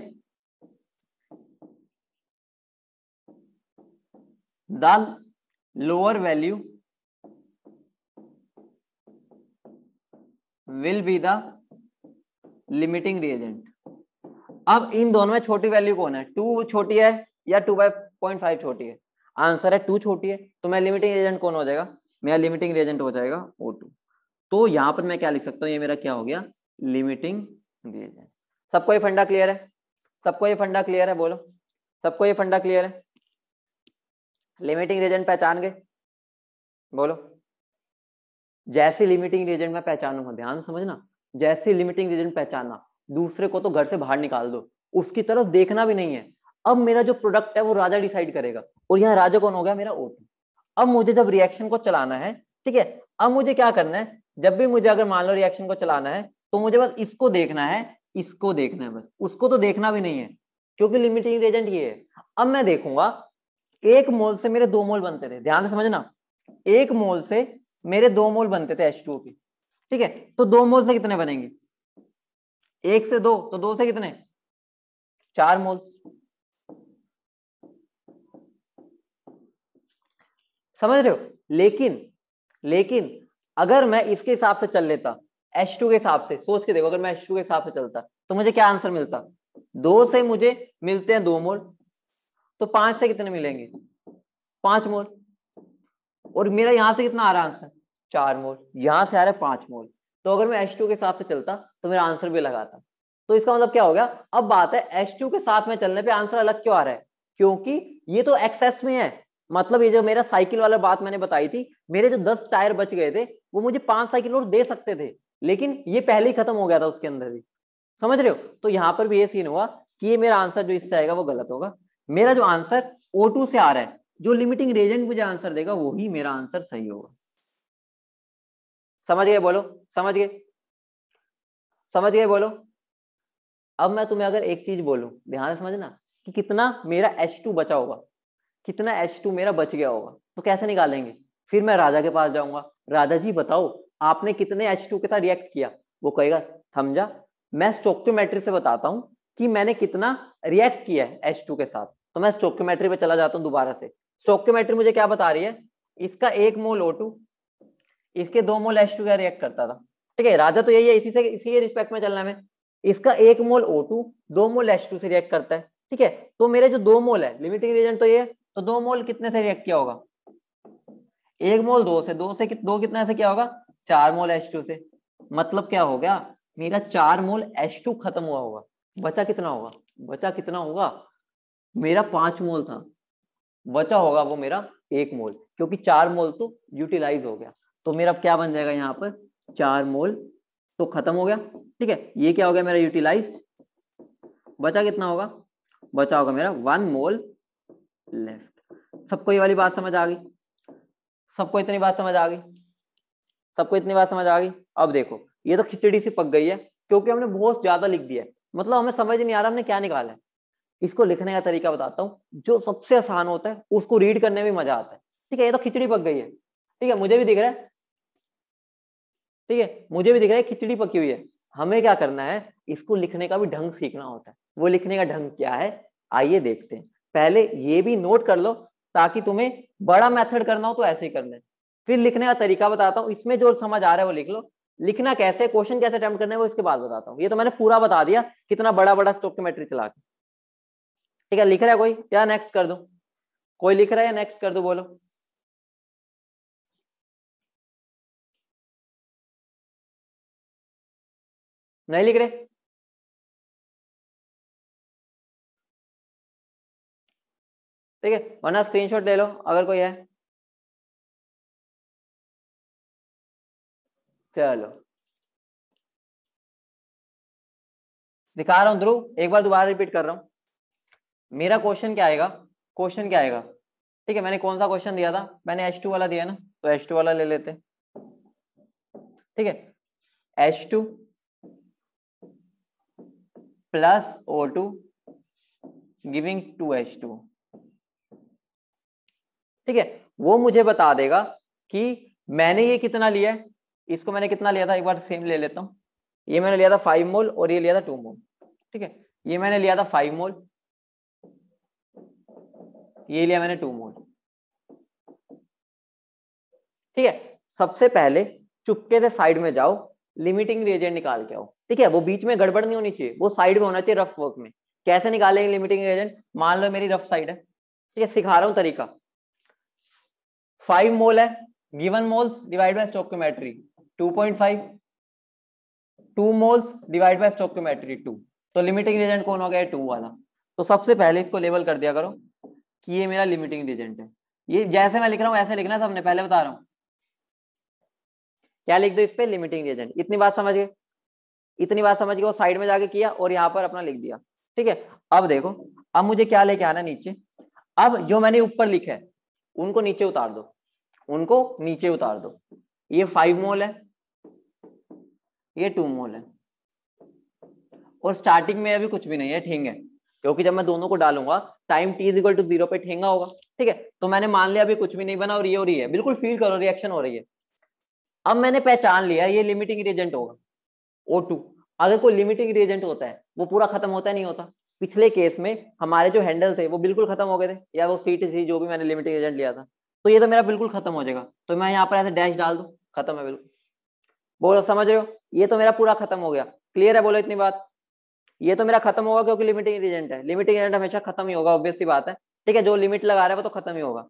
the lower value will be the limiting reagent अब इन दोनों में छोटी वैल्यू कौन है टू छोटी है या टू बाई पॉइंट फाइव छोटी है आंसर है टू छोटी है तो मैं लिमिटिंग एजेंट कौन हो जाएगा मेरा लिमिटिंग रिएजेंट हो जाएगा ओ टू तो यहां पर मैं क्या लिख सकता हूँ ये मेरा क्या हो गया लिमिटिंग रिएजेंट सबको ये फंडा क्लियर है सबको ये फंडा क्लियर है बोलो सबको ये फंडा क्लियर है लिमिटिंग रिएजेंट पहचान गए बोलो जैसे लिमिटिंग रिएजेंट में पहचानूंगा ध्यान समझना जैसे लिमिटिंग रिएजेंट पहचानना दूसरे को तो घर से बाहर निकाल दो उसकी तरफ देखना भी नहीं है अब मेरा जो प्रोडक्ट है वो राजा डिसाइड करेगा और यहाँ राजा कौन हो गया मेरा ओटी अब मुझे जब रिएक्शन को चलाना है ठीक है अब मुझे क्या करना है जब भी मुझे अगर मान लो रिएक्शन को चलाना है तो मुझे बस इसको देखना है इसको देखना है बस उसको तो देखना भी नहीं है क्योंकि लिमिटिंग एजेंट ये है अब मैं देखूंगा एक मोल से मेरे दो मोल बनते थे ध्यान से समझना एक मोल से मेरे दो मोल बनते थे एच के ठीक है तो दो मोल से कितने बनेंगे एक से दो तो दो से कितने चार मोल्स समझ रहे हो लेकिन लेकिन अगर मैं इसके हिसाब से चल लेता एच टू के हिसाब से सोच के देखो अगर मैं एच टू के हिसाब से चलता तो मुझे क्या आंसर मिलता दो से मुझे मिलते हैं दो मोल तो पांच से कितने मिलेंगे पांच मोल और मेरा यहां से कितना आ रहा आंसर चार मोल यहां से आ रहा है पांच मोल तो अगर मैं एच टू के हिसाब से चलता तो मेरा आंसर भी लगाता तो इसका मतलब क्या हो गया अब बात है एच के साथ में चलने पे आंसर अलग क्यों आ रहा है क्योंकि ये तो एक्सेस में है मतलब ये जो मेरा साइकिल वाला बात मैंने बताई थी मेरे जो दस टायर बच गए थे वो मुझे पांच साइकिल और दे सकते थे लेकिन ये पहले ही खत्म हो गया था उसके अंदर भी समझ रहे हो तो यहाँ पर भी ये सीन हुआ कि ये मेरा आंसर जो इससे आएगा वो गलत होगा मेरा जो आंसर ओ से आ रहा है जो लिमिटिंग रेजेंट मुझे आंसर देगा वही मेरा आंसर सही होगा समझ गए बोलो समझ गए समझ गए बोलो अब मैं तुम्हें अगर एक चीज बोलूं ध्यान समझना कि कितना मेरा H2 बचा होगा कितना एच टू मेरा बच गया होगा तो कैसे निकालेंगे फिर मैं राजा के पास जाऊंगा राजा जी बताओ आपने कितने एच टू के साथ रिएक्ट किया वो कहेगा समझा मैं स्टोक्योमेट्री से बताता हूँ कि मैंने कितना रिएक्ट किया है एच टू के साथ तो मैं स्टोक्योमेट्री पे चला जाता हूँ दोबारा से स्टोक्योमेट्री मुझे क्या बता रही है इसका एक मोल ओ टू इसके दो मोल एच टू का रिएक्ट करता था ठीक है राजा तो यही है इसी से इसी के रिस्पेक्ट में चलना है इसका एक मोल ओ टू दो मोल एच टू से रिएक्ट करता है ठीक है तो मेरे जो दो मोल है लिमिटिंग रीजन तो ये है तो दो मोल कितने से रिएक्ट किया होगा एक मोल दो से दो से कि, दो कितना से क्या होगा चार मोल एच टू से मतलब क्या हो गया मेरा चार मोल एच टू खत्म हुआ होगा बचा कितना होगा बचा कितना होगा मेरा पांच मोल था बचा होगा वो मेरा एक मोल क्योंकि चार मोल तो यूटिलाइज हो गया तो मेरा क्या बन जाएगा यहाँ पर चार मोल तो खत्म हो गया ठीक है ये क्या हो गया मेरा यूटिलाइज्ड बचा कितना होगा बचा होगा मेरा वन मोल लेफ्ट सबको ये वाली बात समझ आ गई सबको इतनी बात समझ आ गई सबको इतनी बात समझ आ गई अब देखो ये तो खिचड़ी सी पक गई है क्योंकि हमने बहुत ज्यादा लिख दिया है मतलब हमें समझ नहीं आ रहा हमने क्या निकाला है इसको लिखने का तरीका बताता हूँ जो सबसे आसान होता है उसको रीड करने में मजा आता है ठीक है ये तो खिचड़ी पक गई है ठीक है मुझे भी दिख रहा है ठीक है मुझे भी दिख रहा है खिचड़ी पकी हुई है हमें क्या करना है इसको लिखने का भी ढंग सीखना होता है वो लिखने का ढंग क्या है आइए देखते हैं पहले ये भी नोट कर लो ताकि तुम्हें बड़ा मेथड करना हो तो ऐसे ही कर ले फिर लिखने का तरीका बताता हूँ इसमें जो समझ आ रहा है वो लिख लो लिखना कैसे क्वेश्चन कैसे अटेम्प्ट करना है वो इसके बाद बताता हूँ ये तो मैंने पूरा बता दिया कितना बड़ा बड़ा स्टोक्टोमेट्री चला के ठीक है लिख रहा है कोई या नेक्स्ट कर दो कोई लिख रहा है नेक्स्ट कर दो बोलो नहीं लिख रहे ठीक है वरना स्क्रीनशॉट ले लो अगर कोई है चलो दिखा रहा हूं ध्रुव एक बार दोबारा रिपीट कर रहा हूं मेरा क्वेश्चन क्या आएगा क्वेश्चन क्या आएगा ठीक है मैंने कौन सा क्वेश्चन दिया था मैंने एच टू वाला दिया ना तो एच टू वाला ले लेते ठीक है H two plus O two giving two H two ठीक है वो मुझे बता देगा कि मैंने ये कितना लिया है इसको मैंने कितना लिया था एक बार सेम ले लेता हूँ ये मैंने लिया था फाइव मोल और ये लिया था टू मोल ठीक है ये मैंने लिया था फाइव मोल ये लिया मैंने टू मोल ठीक है सबसे पहले चुपके से साइड में जाओ लिमिटिंग रेजेंट निकाल के आओ ठीक है वो बीच में गड़बड़ नहीं होनी चाहिए वो साइड में होना चाहिए रफ वर्क में कैसे निकालेंगे लिमिटिंग रेजेंट मान लो मेरी रफ साइड है ठीक है सिखा रहा हूं तरीका फाइव मोल है given moles divide by stoichiometry two point five two moles divide by stoichiometry two तो लिमिटिंग एजेंट कौन हो गया टू वाला तो सबसे पहले इसको लेबल कर दिया करो कि ये मेरा लिमिटिंग एजेंट है ये जैसे मैं लिख रहा हूं ऐसे लिखना सबने पहले बता रहा हूं क्या लिख दो इस पे लिमिटिंग एजेंट इतनी बात समझ गए इतनी बात समझ गए और साइड में जाके किया और यहां पर अपना लिख दिया ठीक है अब देखो अब मुझे क्या लेके आना नीचे अब जो मैंने ऊपर लिखा है उनको नीचे उतार दो उनको नीचे उतार दो ये फाइव मोल है ये टू मोल है और स्टार्टिंग में अभी कुछ भी नहीं है ठीक है क्योंकि जब मैं दोनों को डालूंगा time T equal to zero पे ठेंगा होगा ठीक है तो मैंने मान लिया अभी कुछ भी नहीं बना और ये हो रही है बिल्कुल फील करो रिएक्शन हो रही है अब मैंने पहचान लिया ये लिमिटिंग रिएजेंट होगा ओ टू अगर कोई लिमिटिंग रिएजेंट होता है वो पूरा खत्म होता है नहीं होता पिछले केस में हमारे जो हैंडल थे वो बिल्कुल खत्म हो गए थे या वो सीट थी जो भी मैंने लिमिटेड एजेंट लिया था तो ये तो मेरा बिल्कुल खत्म हो जाएगा तो मैं यहाँ पर ऐसे डैश डाल दू खत्म है बिल्कुल बोलो समझ रहे हो ये तो मेरा पूरा खत्म हो गया क्लियर है बोलो इतनी बात ये तो मेरा खत्म होगा क्योंकि लिमिटिंग एजेंट है लिमिटिंग एजेंट हमेशा खत्म ही होगा ऑब्वियस बात है ठीक है जो लिमिट लगा रहा है वो तो खत्म ही होगा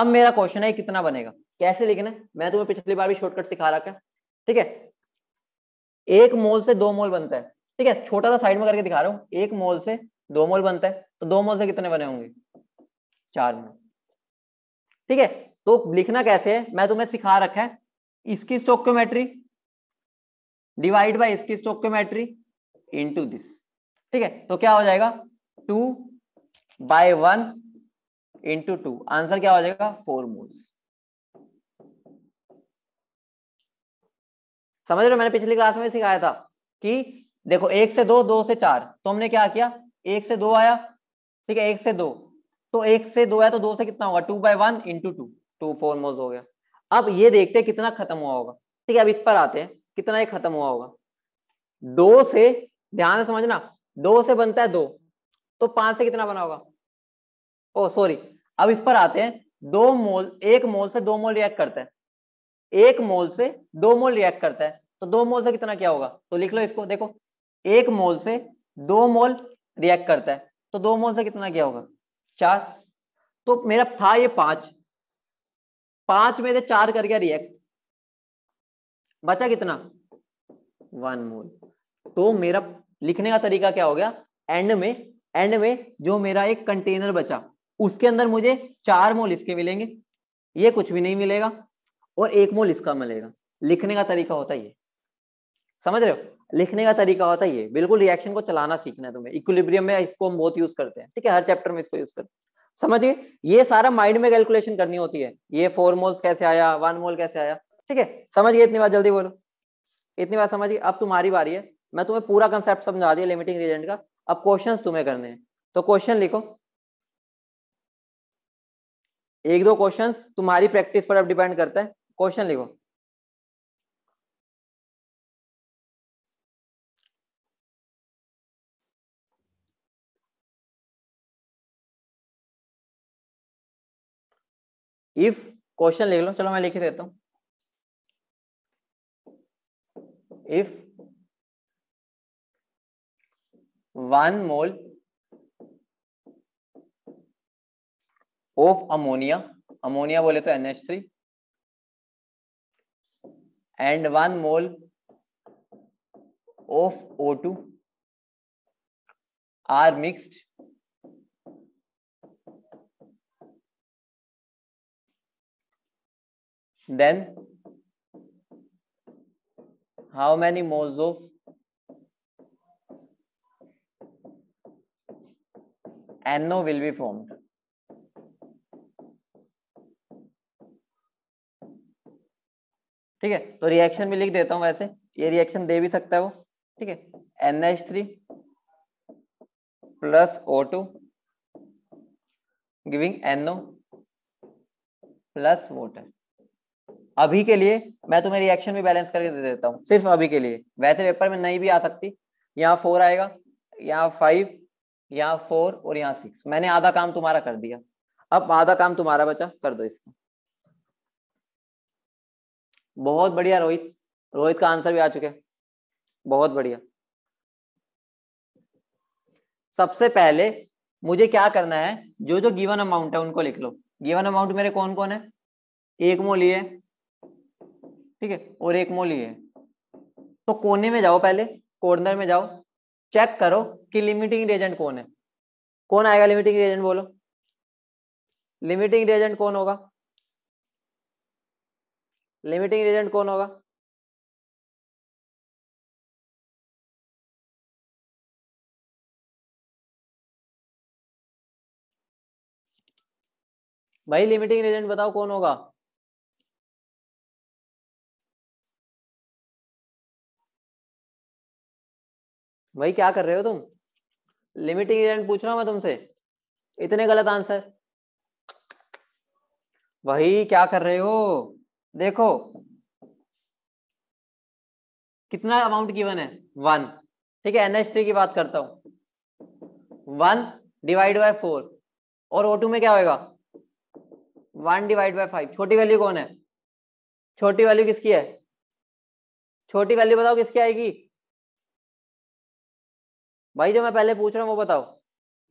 अब मेरा क्वेश्चन है कितना बनेगा कैसे लिखना है मैं तुम्हें पिछली बार भी शॉर्टकट सिखा रखा है ठीक है एक मोल से दो मोल बनता है ठीक है छोटा सा साइड में करके दिखा रहा हूं एक मोल से दो मोल बनता है तो दो मोल से कितने बने होंगे चार मोल ठीक है तो लिखना कैसे है मैं तुम्हें सिखा रखा है इसकी स्टोक्योमेट्री डिवाइड बाय इसकी स्टोक्योमेट्री इनटू दिस ठीक है तो क्या हो जाएगा two by one into two answer क्या हो जाएगा फोर मोल्स समझ रहे मैंने पिछली क्लास में सिखाया था कि देखो एक से दो दो से चार तो हमने क्या किया एक से दो आया ठीक है एक से दो तो एक से दो आया तो दो से कितना होगा two by one into two two four moles हो गया अब ये देखते हैं कितना खत्म हुआ होगा ठीक है अब इस पर आते हैं कितना ये खत्म हुआ होगा दो से ध्यान से समझना दो से बनता है दो तो पांच से कितना बना होगा ओ सॉरी अब इस पर आते हैं दो मोल एक मोल से दो मोल रिएक्ट करता है एक मोल से दो मोल रिएक्ट करता है तो दो मोल से कितना क्या होगा तो लिख लो इसको देखो एक मोल से दो मोल रिएक्ट करता है तो दो मोल से कितना क्या होगा चार तो मेरा था ये पांच पांच में से चार कर गया रिएक्ट बचा कितना वन मोल तो मेरा लिखने का तरीका क्या हो गया एंड में एंड में जो मेरा एक कंटेनर बचा उसके अंदर मुझे चार मोल इसके मिलेंगे ये कुछ भी नहीं मिलेगा और एक मोल इसका मिलेगा लिखने का तरीका होता है ये समझ रहे हो लिखने का तरीका होता है ये बिल्कुल रिएक्शन को चलाना सीखना है तुम्हें इक्विलिब्रियम में इसको हम बहुत यूज करते हैं ठीक है हर चैप्टर में इसको यूज करते हैं समझिए ये सारा माइंड में कैलकुलेशन करनी होती है ये फोर मोल्स कैसे आया वन मोल कैसे आया ठीक है समझिए इतनी बात जल्दी बोलो इतनी बात समझिए अब तुम्हारी बारी है मैं तुम्हें पूरा कंसेप्ट समझा दिया लिमिटिंग रीजेंट का अब क्वेश्चंस तुम्हें करने हैं तो क्वेश्चन लिखो एक दो क्वेश्चंस तुम्हारी प्रैक्टिस पर अब डिपेंड करता है क्वेश्चन लिखो इफ क्वेश्चन लिख लो चलो मैं लिख देता हूं if one mole of ammonia ammonia बोले तो NH three and one mole of O two are mixed then how many moles of NO will be formed ठीक है तो रिएक्शन भी लिख देता हूं वैसे ये रिएक्शन दे भी सकता है वो ठीक है N H three plus O two giving NO plus water अभी के लिए मैं तुम्हें तो रिएक्शन भी बैलेंस करके दे देता हूँ सिर्फ अभी के लिए वैसे पेपर में नहीं भी आ सकती यहाँ फोर आएगा यहाँ फाइव यहाँ फोर और यहाँ सिक्स मैंने आधा काम तुम्हारा कर दिया अब आधा काम तुम्हारा बचा कर दो इसका बहुत बढ़िया रोहित रोहित का आंसर भी आ चुके बहुत बढ़िया सबसे पहले मुझे क्या करना है जो जो गिवन अमाउंट है उनको लिख लो गिवन अमाउंट मेरे कौन कौन है एक मोल ये ठीक है और एक मोल ये तो कोने में जाओ पहले कॉर्नर में जाओ चेक करो कि लिमिटिंग रेजेंट कौन है कौन आएगा लिमिटिंग रेजेंट बोलो लिमिटिंग रेजेंट कौन होगा लिमिटिंग रेजेंट कौन होगा भाई लिमिटिंग रेजेंट बताओ कौन होगा भाई क्या कर रहे हो तुम लिमिटिंग एजेंट पूछ रहा हूं मैं तुमसे इतने गलत आंसर भाई क्या कर रहे हो देखो कितना अमाउंट गिवन है वन ठीक है एनएच थ्री की बात करता हूं वन डिवाइड बाय फोर और ओ टू में क्या होएगा वन डिवाइड बाय फाइव छोटी वैल्यू कौन है छोटी वैल्यू किसकी है छोटी वैल्यू बताओ किसकी आएगी भाई जो मैं पहले पूछ रहा हूँ वो बताओ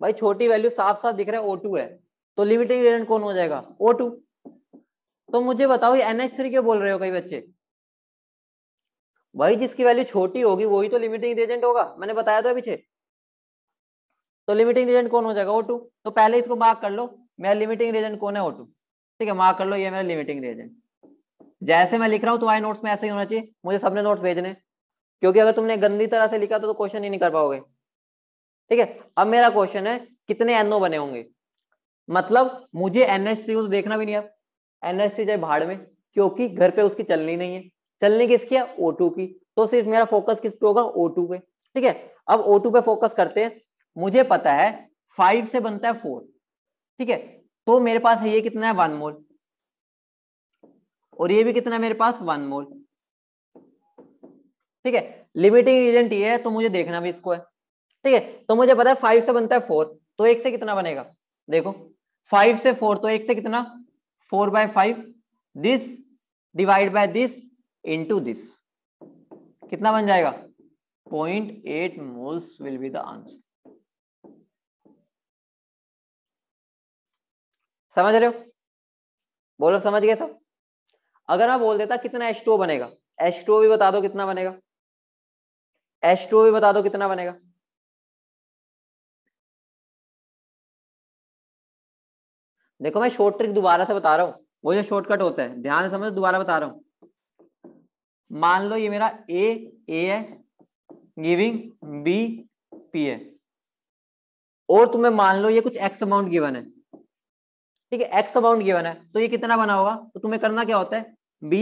भाई छोटी वैल्यू साफ साफ दिख रहा है टू है तो लिमिटिंग रिएजेंट कौन हो जाएगा ओ तो मुझे बताओ ये एनएच थ्री क्यों बोल रहे हो कई बच्चे भाई जिसकी वैल्यू छोटी होगी वही तो लिमिटिंग रिएजेंट होगा मैंने बताया था पीछे तो लिमिटिंग रिएजेंट कौन हो जाएगा ओ तो पहले इसको मार्क कर लो मेरा लिमिटिंग रिएजेंट कौन है ओ ठीक है मार्क कर लो ये मेरा लिमिटिंग रिएजेंट जैसे मैं लिख रहा हूँ तुम्हारे नोट्स में ऐसे ही होना चाहिए मुझे सबने नोट्स भेजने क्योंकि अगर तुमने गंदी तरह से लिखा तो क्वेश्चन तो ही नहीं कर पाओगे ठीक है अब मेरा क्वेश्चन है कितने एनओ बने होंगे मतलब मुझे एनएच थ्री तो देखना भी नहीं अब एनएच थ्री चाहे भाड़ में क्योंकि घर पे उसकी चलनी नहीं है चलनी किसकी है ओ टू की तो सिर्फ मेरा फोकस किस पे होगा ओ टू पे ठीक है अब ओ टू पे फोकस करते हैं मुझे पता है फाइव से बनता है फोर ठीक है तो मेरे पास है ये कितना है वन मोल और ये भी कितना है मेरे पास वन मोल ठीक है लिमिटिंग एजेंट ये है तो मुझे देखना भी इसको है ठीक है तो मुझे पता है फाइव से बनता है फोर तो एक से कितना बनेगा देखो फाइव से फोर तो एक से कितना four by five this divide by this into this कितना बन जाएगा point eight moles will be the answer समझ रहे हो बोलो समझ गए सब अगर मैं बोल देता कितना एच टू बनेगा एच भी बता दो कितना बनेगा एच टू भी बता दो कितना बनेगा देखो मैं शॉर्ट ट्रिक दोबारा से बता रहा हूँ वो जो शॉर्टकट होता है ध्यान से समझ दोबारा बता रहा हूँ मान लो ये मेरा ए ए है गिविंग बी पी है और तुम्हें मान लो ये कुछ एक्स अमाउंट गिवन है ठीक है एक्स अमाउंट गिवन है तो ये कितना बना होगा तो तुम्हें करना क्या होता है B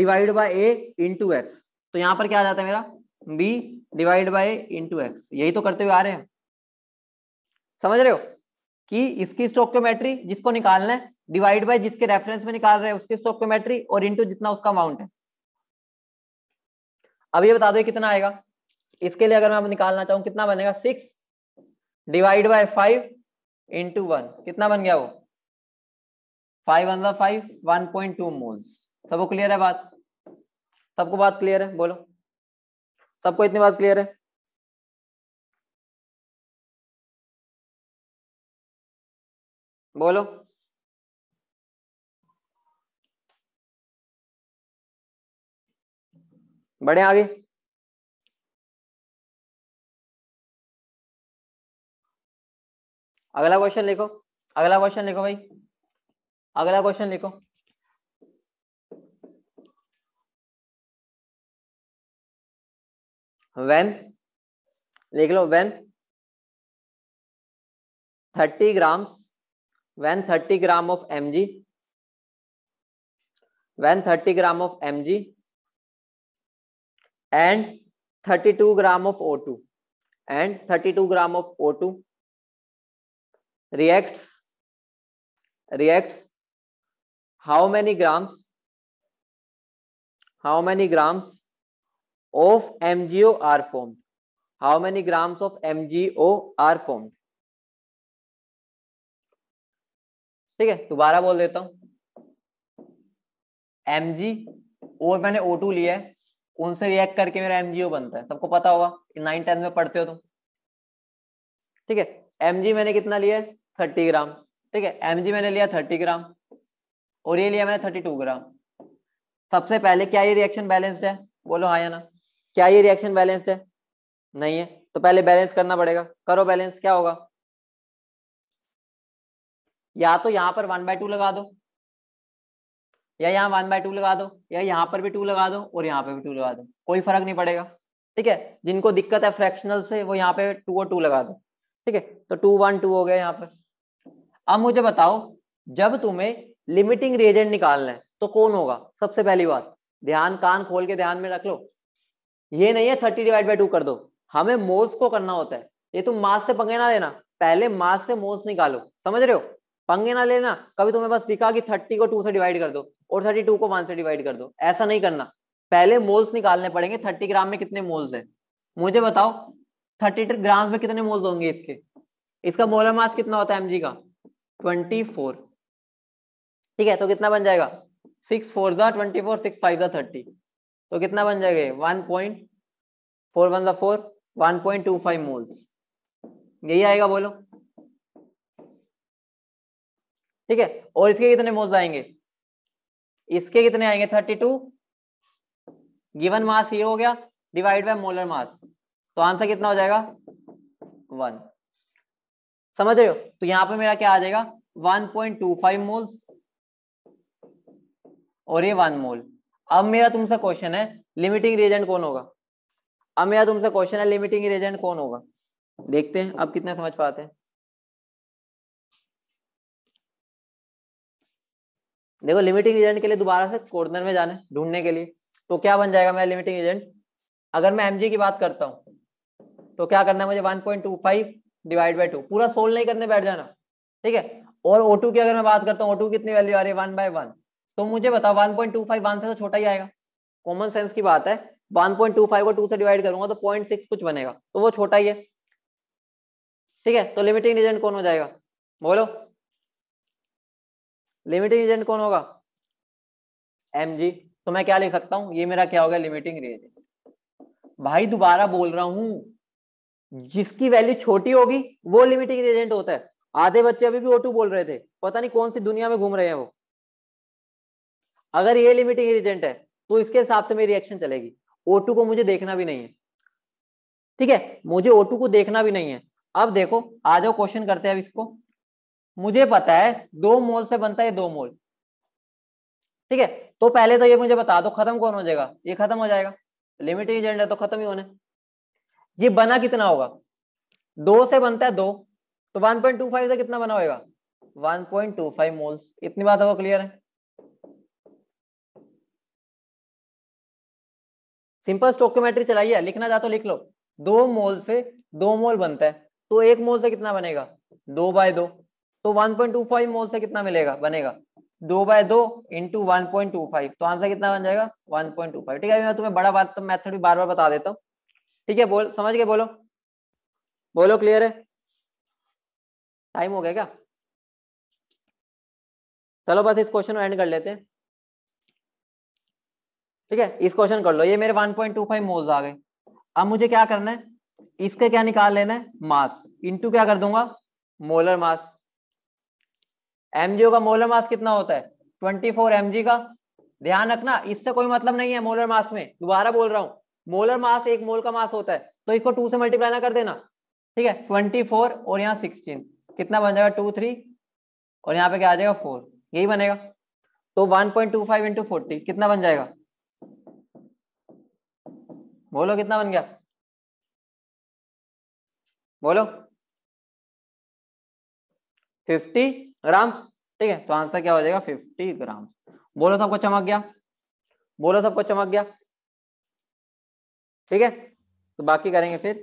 divide by A into X तो यहां पर क्या आ जाता है मेरा B divide by A into X यही तो करते हुए आ रहे हैं समझ रहे हो कि इसकी स्टोक्योमेट्री जिसको निकालना है डिवाइड बाय जिसके रेफरेंस में निकाल रहे हैं उसकी स्टोक्योमेट्री और इनटू जितना उसका अमाउंट है अब ये बता दो कितना आएगा इसके लिए अगर मैं निकालना चाहूं कितना बनेगा six divide by five into one कितना बन गया वो five one five one point two moles सबको क्लियर है बात सबको बात क्लियर है बोलो सबको इतनी बात क्लियर है बोलो बढ़े आगे अगला क्वेश्चन लिखो अगला क्वेश्चन लिखो भाई अगला क्वेश्चन लिखो वेन लिख लो when thirty grams when 30 gram of mg when 30 gram of mg and 32 gram of o2 and 32 gram of o2 reacts reacts how many grams how many grams of mgo are formed how many grams of mgo are formed ठीक है दोबारा बोल देता हूं M G और मैंने O two लिया है उनसे रिएक्ट करके मेरा ओ बनता है सबको पता होगा नाइन टेंथ में पढ़ते हो तुम ठीक है जी मैंने कितना लिया है थर्टी ग्राम ठीक है जी मैंने लिया थर्टी ग्राम और ये लिया मैंने थर्टी टू ग्राम सबसे पहले क्या ये रिएक्शन बैलेंस्ड है बोलो हाँ या ना क्या ये रिएक्शन बैलेंस्ड है नहीं है तो पहले बैलेंस करना पड़ेगा करो बैलेंस क्या होगा या तो यहां पर वन बाय टू लगा दो या यहाँ वन बाय टू लगा दो या यहाँ पर भी टू लगा दो और यहाँ पर भी टू लगा दो कोई फर्क नहीं पड़ेगा ठीक है जिनको दिक्कत है फ्रैक्शनल से वो यहाँ पे टू और टू लगा दो ठीक है तो टू वन टू हो गया यहाँ पर अब मुझे बताओ जब तुम्हें लिमिटिंग रेजेंट निकालना है तो कौन होगा सबसे पहली बात ध्यान कान खोल के ध्यान में रख लो ये नहीं है थर्टी डिवाइड बाई टू कर दो हमें मोस को करना होता है ये तुम मास से पंगे ना देना पहले मास से मोस निकालो समझ रहे हो पंगे ना लेना कभी तुम्हें बस सीखा कि थर्टी को टू से डिवाइड कर दो और थर्टी टू को वन से डिवाइड कर दो ऐसा नहीं करना पहले मोल्स निकालने पड़ेंगे थर्टी ग्राम में कितने मोल्स है मुझे बताओ थर्टी ग्राम में कितने मोल्स होंगे इसके इसका मोलर मास कितना होता है एमजी का ट्वेंटी फोर ठीक है तो कितना बन जाएगा सिक्स फोर जा ट्वेंटी फोर सिक्स फाइव जा थर्टी तो कितना बन जाएगा वन पॉइंट फोर वन जा four one point two five moles यही आएगा बोलो ठीक है और इसके कितने मोल्स आएंगे इसके कितने आएंगे थर्टी टू गिवन मास ये हो गया डिवाइड बाय मोलर मास तो आंसर कितना हो जाएगा वन समझ रहे हो तो यहां पे मेरा क्या आ जाएगा 1.25 मोल्स और ये वन मोल अब मेरा तुमसे क्वेश्चन है लिमिटिंग रिएजेंट कौन होगा अब मेरा तुमसे क्वेश्चन है लिमिटिंग रिएजेंट कौन होगा देखते हैं अब कितना समझ पाते हैं देखो लिमिटिंग एजेंट के लिए दोबारा से कॉर्नर में जाने ढूंढने के लिए तो क्या बन जाएगा मेरा लिमिटिंग एजेंट अगर मैं एमजी की बात करता हूँ तो क्या करना है मुझे 1.25 डिवाइड बाय टू पूरा सोल्व नहीं करने बैठ जाना ठीक है और O2 की अगर मैं बात करता हूँ O2 कितनी वैल्यू आ रही है वन बाय वन तो मुझे बताओ 1.25 वन से तो छोटा ही आएगा कॉमन सेंस की बात है 1.25 को 2 से डिवाइड करूंगा तो 0.6 कुछ बनेगा तो वो छोटा ही है ठीक है तो लिमिटिंग एजेंट कौन हो जाएगा बोलो लिमिटिंग एजेंट कौन होगा एम जी तो मैं क्या लिख सकता हूं ये मेरा क्या होगा लिमिटिंग रिएजेंट भाई दोबारा बोल रहा हूं जिसकी वैल्यू छोटी होगी वो लिमिटिंग रिएजेंट होता है आधे बच्चे अभी भी ओ बोल रहे थे पता नहीं कौन सी दुनिया में घूम रहे हैं वो अगर ये लिमिटिंग रिएजेंट है तो इसके हिसाब से मेरी रिएक्शन चलेगी ओ को मुझे देखना भी नहीं है ठीक है मुझे ओ को देखना भी नहीं है अब देखो आ जाओ क्वेश्चन करते हैं अब इसको मुझे पता है दो मोल से बनता है दो मोल ठीक है तो पहले तो ये मुझे बता दो खत्म कौन हो जाएगा ये खत्म हो जाएगा लिमिटिंग एजेंट है तो खत्म ही होने ये बना कितना होगा दो से बनता है दो तो 1.25 से कितना बना होगा 1.25 मोल्स इतनी बात है क्लियर है सिंपल स्टोक्योमेट्री चलाइए लिखना चाहते हो लिख लो दो मोल से दो मोल बनता है तो एक मोल से कितना बनेगा दो बाय दो तो 1.25 मोल से कितना मिलेगा बनेगा दो बाय दो into one point two five तो आंसर कितना बन जाएगा वन पॉइंट टू फाइव ठीक है मैं तुम्हें बड़ा बात तो मैथड भी बार बार बता देता हूँ ठीक है बोल समझ गए बोलो बोलो क्लियर है टाइम हो गया क्या चलो बस इस क्वेश्चन को एंड कर लेते हैं ठीक है इस क्वेश्चन कर लो ये मेरे 1.25 पॉइंट मोल्स आ गए अब मुझे क्या करना है इसके क्या निकाल लेना है मास इंटू क्या कर दूंगा मोलर मास एमजीओ का मोलर मास कितना होता है ट्वेंटी फोर जी का ध्यान रखना इससे कोई मतलब नहीं है मोलर मास में दोबारा बोल रहा हूँ मोलर मास एक मोल का मास होता है तो इसको टू से मल्टीप्लाई ना कर देना ठीक है ट्वेंटी फोर और यहाँ सिक्सटीन कितना बन जाएगा टू थ्री और यहाँ पे क्या आ जाएगा फोर यही बनेगा तो one point two five into forty कितना बन जाएगा बोलो कितना बन गया बोलो फिफ्टी ग्राम ठीक है तो आंसर क्या हो जाएगा फिफ्टी ग्राम बोलो सबको तो चमक गया बोलो सबको तो चमक गया ठीक है तो बाकी करेंगे फिर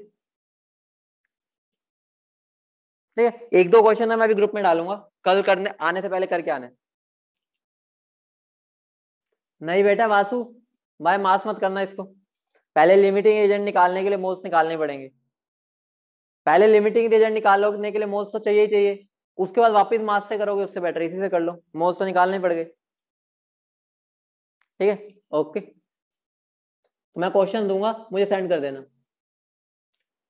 ठीक है एक दो क्वेश्चन मैं अभी ग्रुप में डालूंगा कल करने आने से पहले करके आने नहीं बेटा वासु भाई मास मत करना इसको पहले लिमिटिंग एजेंट निकालने के लिए मोस्ट निकालने पड़ेंगे पहले लिमिटिंग एजेंट निकालने के लिए मोस्ट तो चाहिए ही चाहिए उसके बाद वापस मास से करोगे उससे बेटर इसी से कर लो मोज तो निकालने पड़ गए ठीक है ओके तो मैं क्वेश्चन दूंगा मुझे सेंड कर देना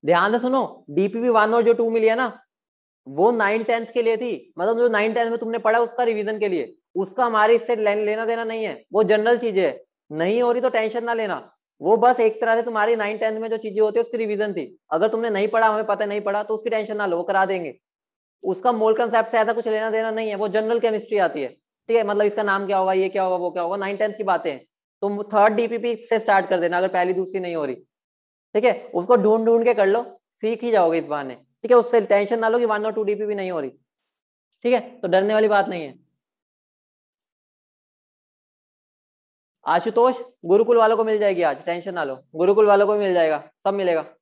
ध्यान से सुनो डीपीपी वन और जो टू मिली है ना वो नाइन टेंथ के लिए थी मतलब जो नाइन टेंथ में तुमने पढ़ा उसका रिवीजन के लिए उसका हमारे इससे लेना देना नहीं है वो जनरल चीजें है नहीं हो रही तो टेंशन ना लेना वो बस एक तरह से तुम्हारी नाइन टेंथ में जो चीजें होती है उसकी रिवीजन थी अगर तुमने नहीं पढ़ा हमें पता नहीं पढ़ा तो उसकी टेंशन ना लो करा देंगे उसका मोल कंसेप्ट से ऐसा कुछ लेना देना नहीं है वो जनरल केमिस्ट्री आती है ठीक है मतलब इसका नाम क्या होगा ये क्या होगा वो क्या होगा नाइन टेंथ की बातें हैं तुम थर्ड डीपीपी से स्टार्ट कर देना अगर पहली दूसरी नहीं हो रही ठीक है उसको ढूंढ ढूंढ के कर लो सीख ही जाओगे इस बहाने ठीक है उससे टेंशन ना लो कि वन और टू डीपीपी नहीं हो रही ठीक है तो डरने वाली बात नहीं है आशुतोष गुरुकुल वालों को मिल जाएगी आज टेंशन ना लो गुरुकुल वालों को मिल जाएगा सब मिलेगा